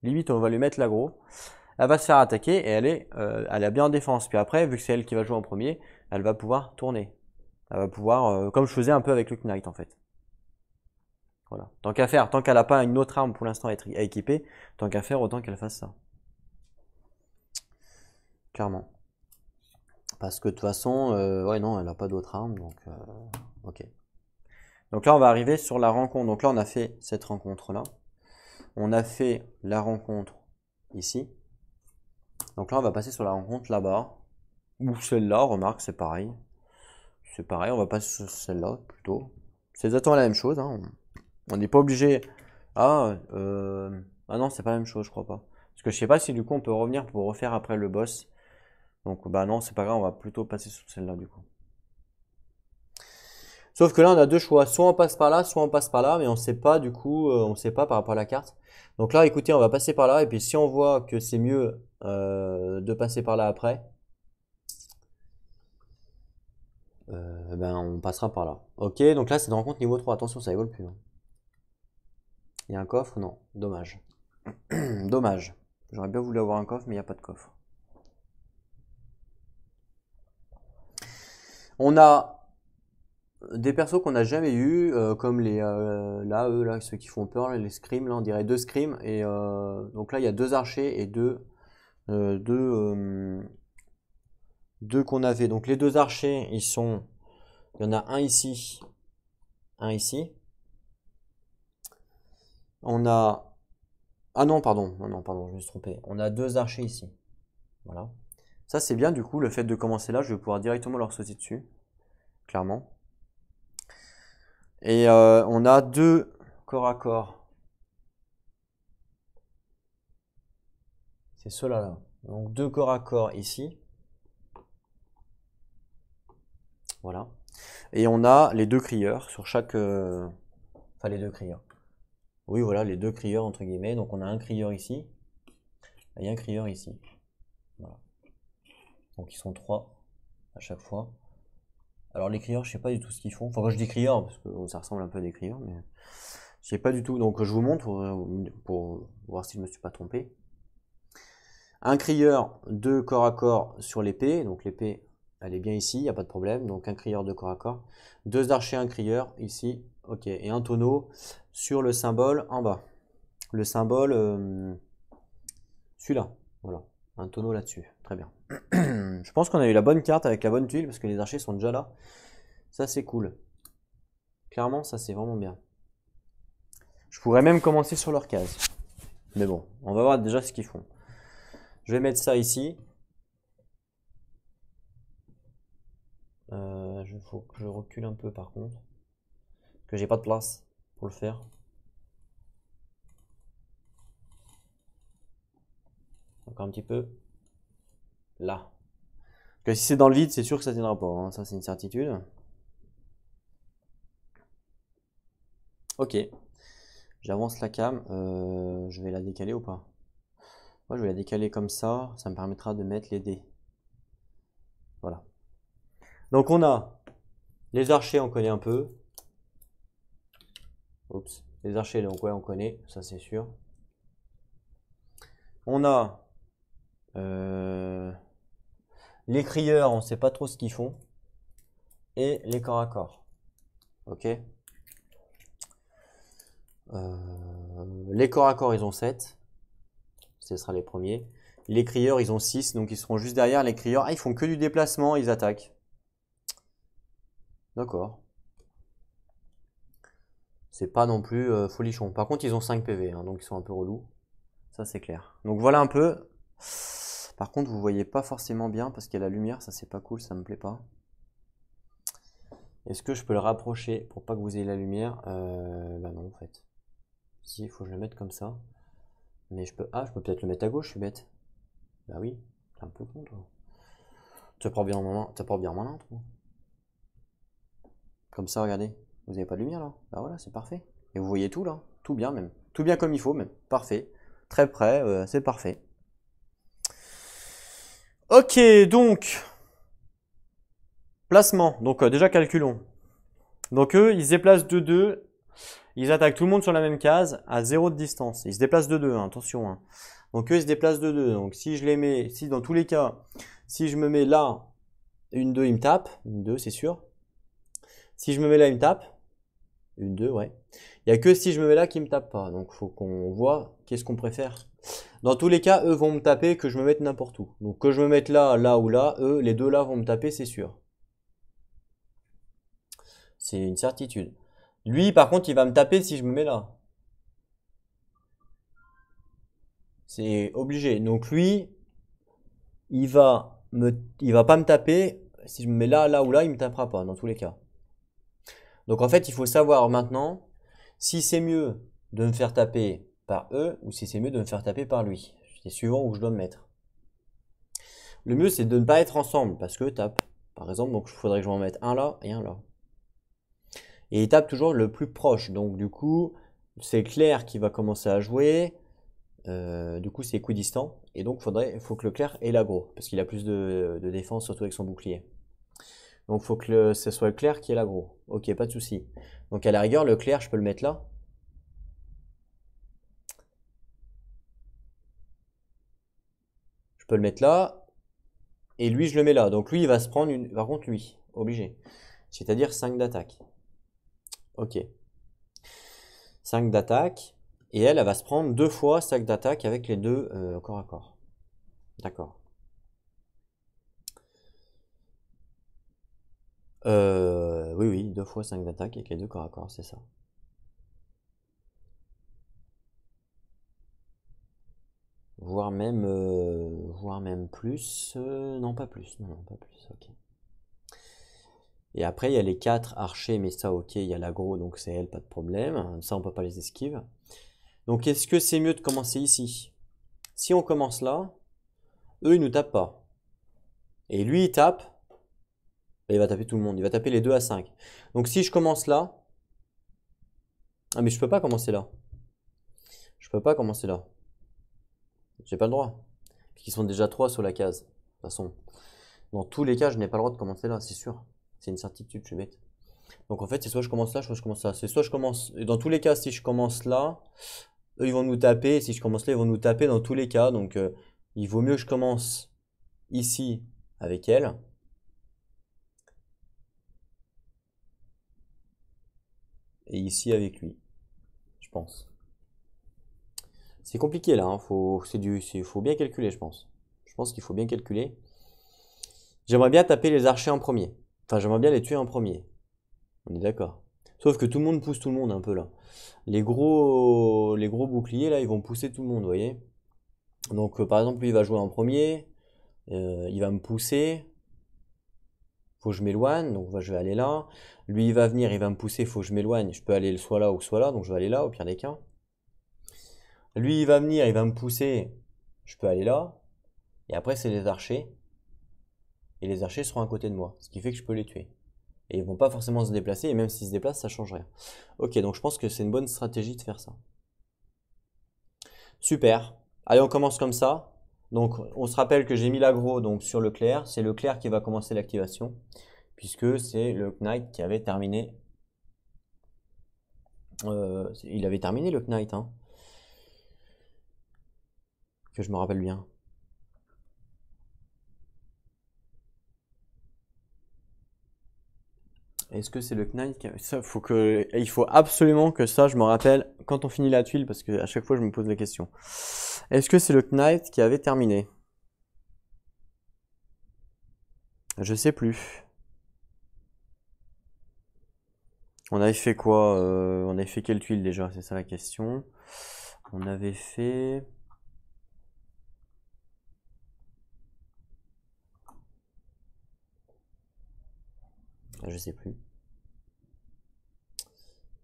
Limite, on va lui mettre l'agro elle va se faire attaquer et elle est, euh, elle bien en défense. Puis après, vu que c'est elle qui va jouer en premier, elle va pouvoir tourner. Elle va pouvoir, euh, comme je faisais un peu avec le Knight en fait. Voilà. Tant qu'à faire, tant qu'elle n'a pas une autre arme pour l'instant à, équiper, tant qu'à faire, autant qu'elle fasse ça. Clairement. Parce que de toute façon, euh, ouais, non, elle n'a pas d'autre arme, donc ok. Donc là, on va arriver sur la rencontre. Donc là, on a fait cette rencontre-là. On a fait la rencontre ici. Donc là, on va passer sur la rencontre là-bas. Ou celle-là, remarque, c'est pareil. C'est pareil, on va passer sur celle-là plutôt. C'est exactement la même chose. Hein. On n'est pas obligé. Ah, euh, ah non, c'est pas la même chose, je crois pas. Parce que je sais pas si du coup on peut revenir pour refaire après le boss. Donc bah non, c'est pas grave, on va plutôt passer sur celle-là du coup. Sauf que là, on a deux choix. Soit on passe par là, soit on passe par là, mais on ne sait pas, du coup, euh, on ne sait pas par rapport à la carte. Donc là, écoutez, on va passer par là, et puis si on voit que c'est mieux euh, de passer par là après, euh, ben on passera par là. Ok, donc là c'est une rencontre niveau 3. Attention, ça évolue plus. Hein. Il y a un coffre Non, dommage. dommage. J'aurais bien voulu avoir un coffre, mais il n'y a pas de coffre. On a des persos qu'on n'a jamais eu, euh, comme les là, eux, là, ceux qui font peur, les scrims, là, on dirait deux scrims. Et donc là, il y a deux archers et deux euh, euh, deux, qu'on avait. Donc les deux archers, ils sont. Il y en a un ici, un ici. On a. Ah non, pardon, non, non, pardon, je me suis trompé. On a deux archers ici. Voilà. Ça, c'est bien du coup, le fait de commencer là, je vais pouvoir directement leur sauter dessus. Clairement. Et euh, on a deux corps à corps C'est cela là. Donc deux corps à corps ici. Voilà. Et on a les deux crieurs sur chaque. Euh, enfin, les deux crieurs. Oui, voilà, les deux crieurs entre guillemets. Donc on a un crieur ici et un crieur ici. Voilà. Donc ils sont trois à chaque fois. Alors les crieurs, je sais pas du tout ce qu'ils font. Enfin, quand je dis crieurs, parce que ça ressemble un peu à des crieurs, mais je sais pas du tout. Donc je vous montre euh, pour voir si je me suis pas trompé. Un crieur de corps à corps sur l'épée, donc l'épée elle est bien ici, il n'y a pas de problème, donc un crieur de corps à corps. Deux archers, un crieur ici, ok, et un tonneau sur le symbole en bas. Le symbole, euh, celui-là, voilà, un tonneau là-dessus, très bien. Je pense qu'on a eu la bonne carte avec la bonne tuile, parce que les archers sont déjà là. Ça c'est cool. Clairement, ça c'est vraiment bien. Je pourrais même commencer sur leur case. Mais bon, on va voir déjà ce qu'ils font. Je vais mettre ça ici. Il euh, faut que je recule un peu par contre. que j'ai pas de place pour le faire. Encore un petit peu. Là. que si c'est dans le vide, c'est sûr que ça tiendra pas. Hein. Ça, c'est une certitude. Ok. J'avance la cam. Euh, je vais la décaler ou pas je vais la décaler comme ça. Ça me permettra de mettre les dés. Voilà. Donc, on a les archers, on connaît un peu. Oups. Les archers, donc ouais, on connaît. Ça, c'est sûr. On a euh, les crieurs, on ne sait pas trop ce qu'ils font. Et les corps à corps. Ok euh, Les corps à corps, ils ont 7 ce sera les premiers. Les crieurs, ils ont 6, donc ils seront juste derrière les crieurs. Ah, ils font que du déplacement, ils attaquent. D'accord. C'est pas non plus euh, folichon. Par contre, ils ont 5 PV, hein, donc ils sont un peu relous. Ça, c'est clair. Donc voilà un peu. Par contre, vous voyez pas forcément bien parce qu'il y a la lumière. Ça, c'est pas cool, ça me plaît pas. Est-ce que je peux le rapprocher pour pas que vous ayez la lumière euh, bah non, en fait. Si, il faut que je le mette comme ça. Mais je peux. Ah, je peux peut-être le mettre à gauche, je suis bête. Bah oui, t'es un peu con, toi. Ça pas bien tu moment bien toi. Comme ça, regardez. Vous n'avez pas de lumière, là Bah voilà, c'est parfait. Et vous voyez tout, là. Tout bien, même. Tout bien comme il faut, même. Parfait. Très près, euh, c'est parfait. Ok, donc. Placement. Donc, euh, déjà, calculons. Donc, eux, ils se déplacent de 2. Ils attaquent tout le monde sur la même case à zéro de distance. Ils se déplacent de deux hein, attention. Hein. Donc eux, ils se déplacent de deux. Donc si je les mets, si dans tous les cas, si je me mets là, une deux ils me tapent. Une deux c'est sûr. Si je me mets là, ils me tapent. Une deux ouais. Il n'y a que si je me mets là qui me tape pas. Donc faut qu'on voit qu'est-ce qu'on préfère. Dans tous les cas, eux vont me taper que je me mette n'importe où. Donc que je me mette là, là ou là, eux, les deux là vont me taper, c'est sûr. C'est une certitude. Lui, par contre, il va me taper si je me mets là. C'est obligé. Donc lui, il va me, il va pas me taper. Si je me mets là, là ou là, il me tapera pas, dans tous les cas. Donc en fait, il faut savoir maintenant si c'est mieux de me faire taper par eux ou si c'est mieux de me faire taper par lui. C'est suivant où je dois me mettre. Le mieux, c'est de ne pas être ensemble parce que tape. Par exemple, donc il faudrait que je m'en mette un là et un là. Et il tape toujours le plus proche. Donc du coup, c'est clair qui va commencer à jouer. Euh, du coup, c'est distant. Et donc, il faut que le clair ait l'agro, Parce qu'il a plus de, défense, surtout avec son bouclier. Donc, il faut que ce soit le clair qui ait l'agro. Ok, pas de souci. Donc, à la rigueur, le clair, je peux le mettre là. Je peux le mettre là. Et lui, je le mets là. Donc, lui, il va se prendre une. Par contre, lui, obligé. C'est-à-dire 5 d'attaque. Ok. 5 d'attaque. Et elle, elle va se prendre deux fois 5 d'attaque avec les deux euh, corps à corps. D'accord. Euh, oui, oui, deux fois 5 d'attaque avec les deux corps à corps, c'est ça. Voire même, euh, même plus. non, pas plus. non, pas plus. Ok. Et après, il y a les 4 archers, mais ça, ok, il y a l'agro, donc c'est elle, pas de problème. Ça, on peut pas les esquiver. Donc, est-ce que c'est mieux de commencer ici Si on commence là, eux, ils nous tapent pas. Et lui, il tape, et il va taper tout le monde. Il va taper les 2 à 5. Donc, si je commence là... Ah, mais je peux pas commencer là. Je peux pas commencer là. J'ai pas le droit. Puisqu'ils sont déjà 3 sur la case. De toute façon, dans tous les cas, je n'ai pas le droit de commencer là, c'est sûr. C'est une certitude, je vais bête. Donc en fait, c'est soit je commence là, soit je commence là. C'est soit je commence. Et dans tous les cas, si je commence là, eux ils vont nous taper. si je commence là, ils vont nous taper dans tous les cas. Donc euh, il vaut mieux que je commence ici avec elle. Et ici avec lui, je pense. C'est compliqué là, Il hein. faut, du, faut bien calculer, je pense. Je pense qu'il faut bien calculer. J'aimerais bien taper les archers en premier. Enfin, j'aimerais bien les tuer en premier. On est d'accord. Sauf que tout le monde pousse tout le monde un peu là. Les gros, les gros boucliers là, ils vont pousser tout le monde, vous voyez. Donc euh, par exemple, lui il va jouer en premier, euh, il va me pousser. Faut que je m'éloigne, donc bah, je vais aller là. Lui il va venir, il va me pousser, faut que je m'éloigne. Je peux aller soit là ou soit là, donc je vais aller là au pire des cas. Lui il va venir, il va me pousser, je peux aller là. Et après c'est les archers et les archers seront à côté de moi, ce qui fait que je peux les tuer. Et ils vont pas forcément se déplacer, et même s'ils se déplacent, ça change rien. Ok, donc je pense que c'est une bonne stratégie de faire ça. Super. Allez, on commence comme ça. Donc, on se rappelle que j'ai mis l'aggro donc, sur le clair. C'est le clair qui va commencer l'activation, puisque c'est le knight qui avait terminé. Euh, il avait terminé le knight, hein. Que je me rappelle bien. Est-ce que c'est le Knight qui... ça, faut que... Il faut absolument que ça, je me rappelle quand on finit la tuile, parce qu'à chaque fois, je me pose la question. Est-ce que c'est le Knight qui avait terminé Je sais plus. On avait fait quoi euh, On avait fait quelle tuile déjà C'est ça la question. On avait fait... Je sais plus.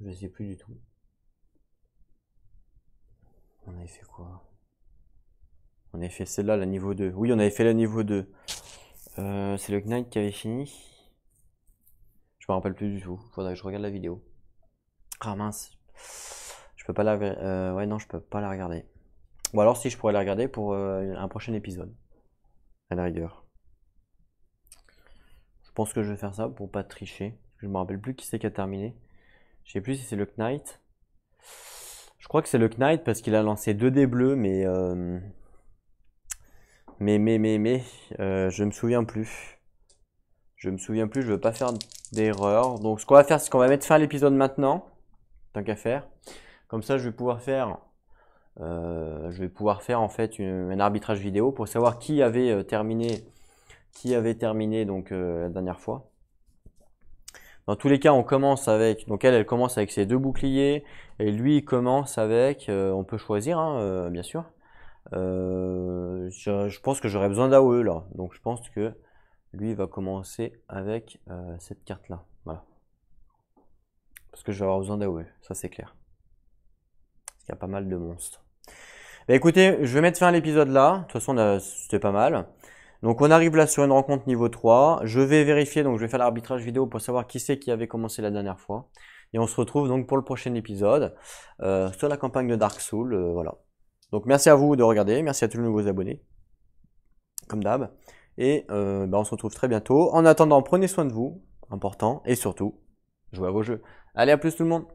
Je sais plus du tout. On avait fait quoi On avait fait celle-là, la niveau 2. Oui, on avait fait la niveau 2. Euh, c'est le Knight qui avait fini. Je me rappelle plus du tout. Faudrait que je regarde la vidéo. Ah mince. Je peux pas la. Euh, ouais, non, je peux pas la regarder. Ou alors si je pourrais la regarder pour euh, un prochain épisode. À la rigueur. Je pense que je vais faire ça pour pas tricher. je me rappelle plus qui c'est qui a terminé. Je sais plus si c'est le Knight. Je crois que c'est le Knight parce qu'il a lancé 2 dés bleus, mais, euh... mais. Mais, mais, mais, euh, je me souviens plus. Je me souviens plus, je veux pas faire d'erreur. Donc, ce qu'on va faire, c'est qu'on va mettre fin à l'épisode maintenant. Tant qu'à faire. Comme ça, je vais pouvoir faire. Euh, je vais pouvoir faire en fait un arbitrage vidéo pour savoir qui avait euh, terminé qui avait terminé donc euh, la dernière fois. Dans tous les cas, on commence avec, donc elle, elle commence avec ses deux boucliers, et lui, il commence avec, euh, on peut choisir, hein, euh, bien sûr. Euh, je, pense que j'aurais besoin d'AOE là, donc je pense que lui, va commencer avec cette carte là, voilà. Parce que je vais avoir besoin d'AOE, ça c'est clair. Parce qu'il y a pas mal de monstres. Bah, écoutez, je vais mettre fin à l'épisode là, de toute façon, c'était pas mal. Donc on arrive là sur une rencontre niveau 3. Je vais vérifier, donc je vais faire l'arbitrage vidéo pour savoir qui c'est qui avait commencé la dernière fois. Et on se retrouve donc pour le prochain épisode euh, sur la campagne de Dark Soul. Euh, voilà. Donc merci à vous de regarder, merci à tous les nouveaux abonnés, comme d'hab. Et euh, bah, on se retrouve très bientôt. En attendant, prenez soin de vous, important, et surtout, jouez à vos jeux. Allez, à plus tout le monde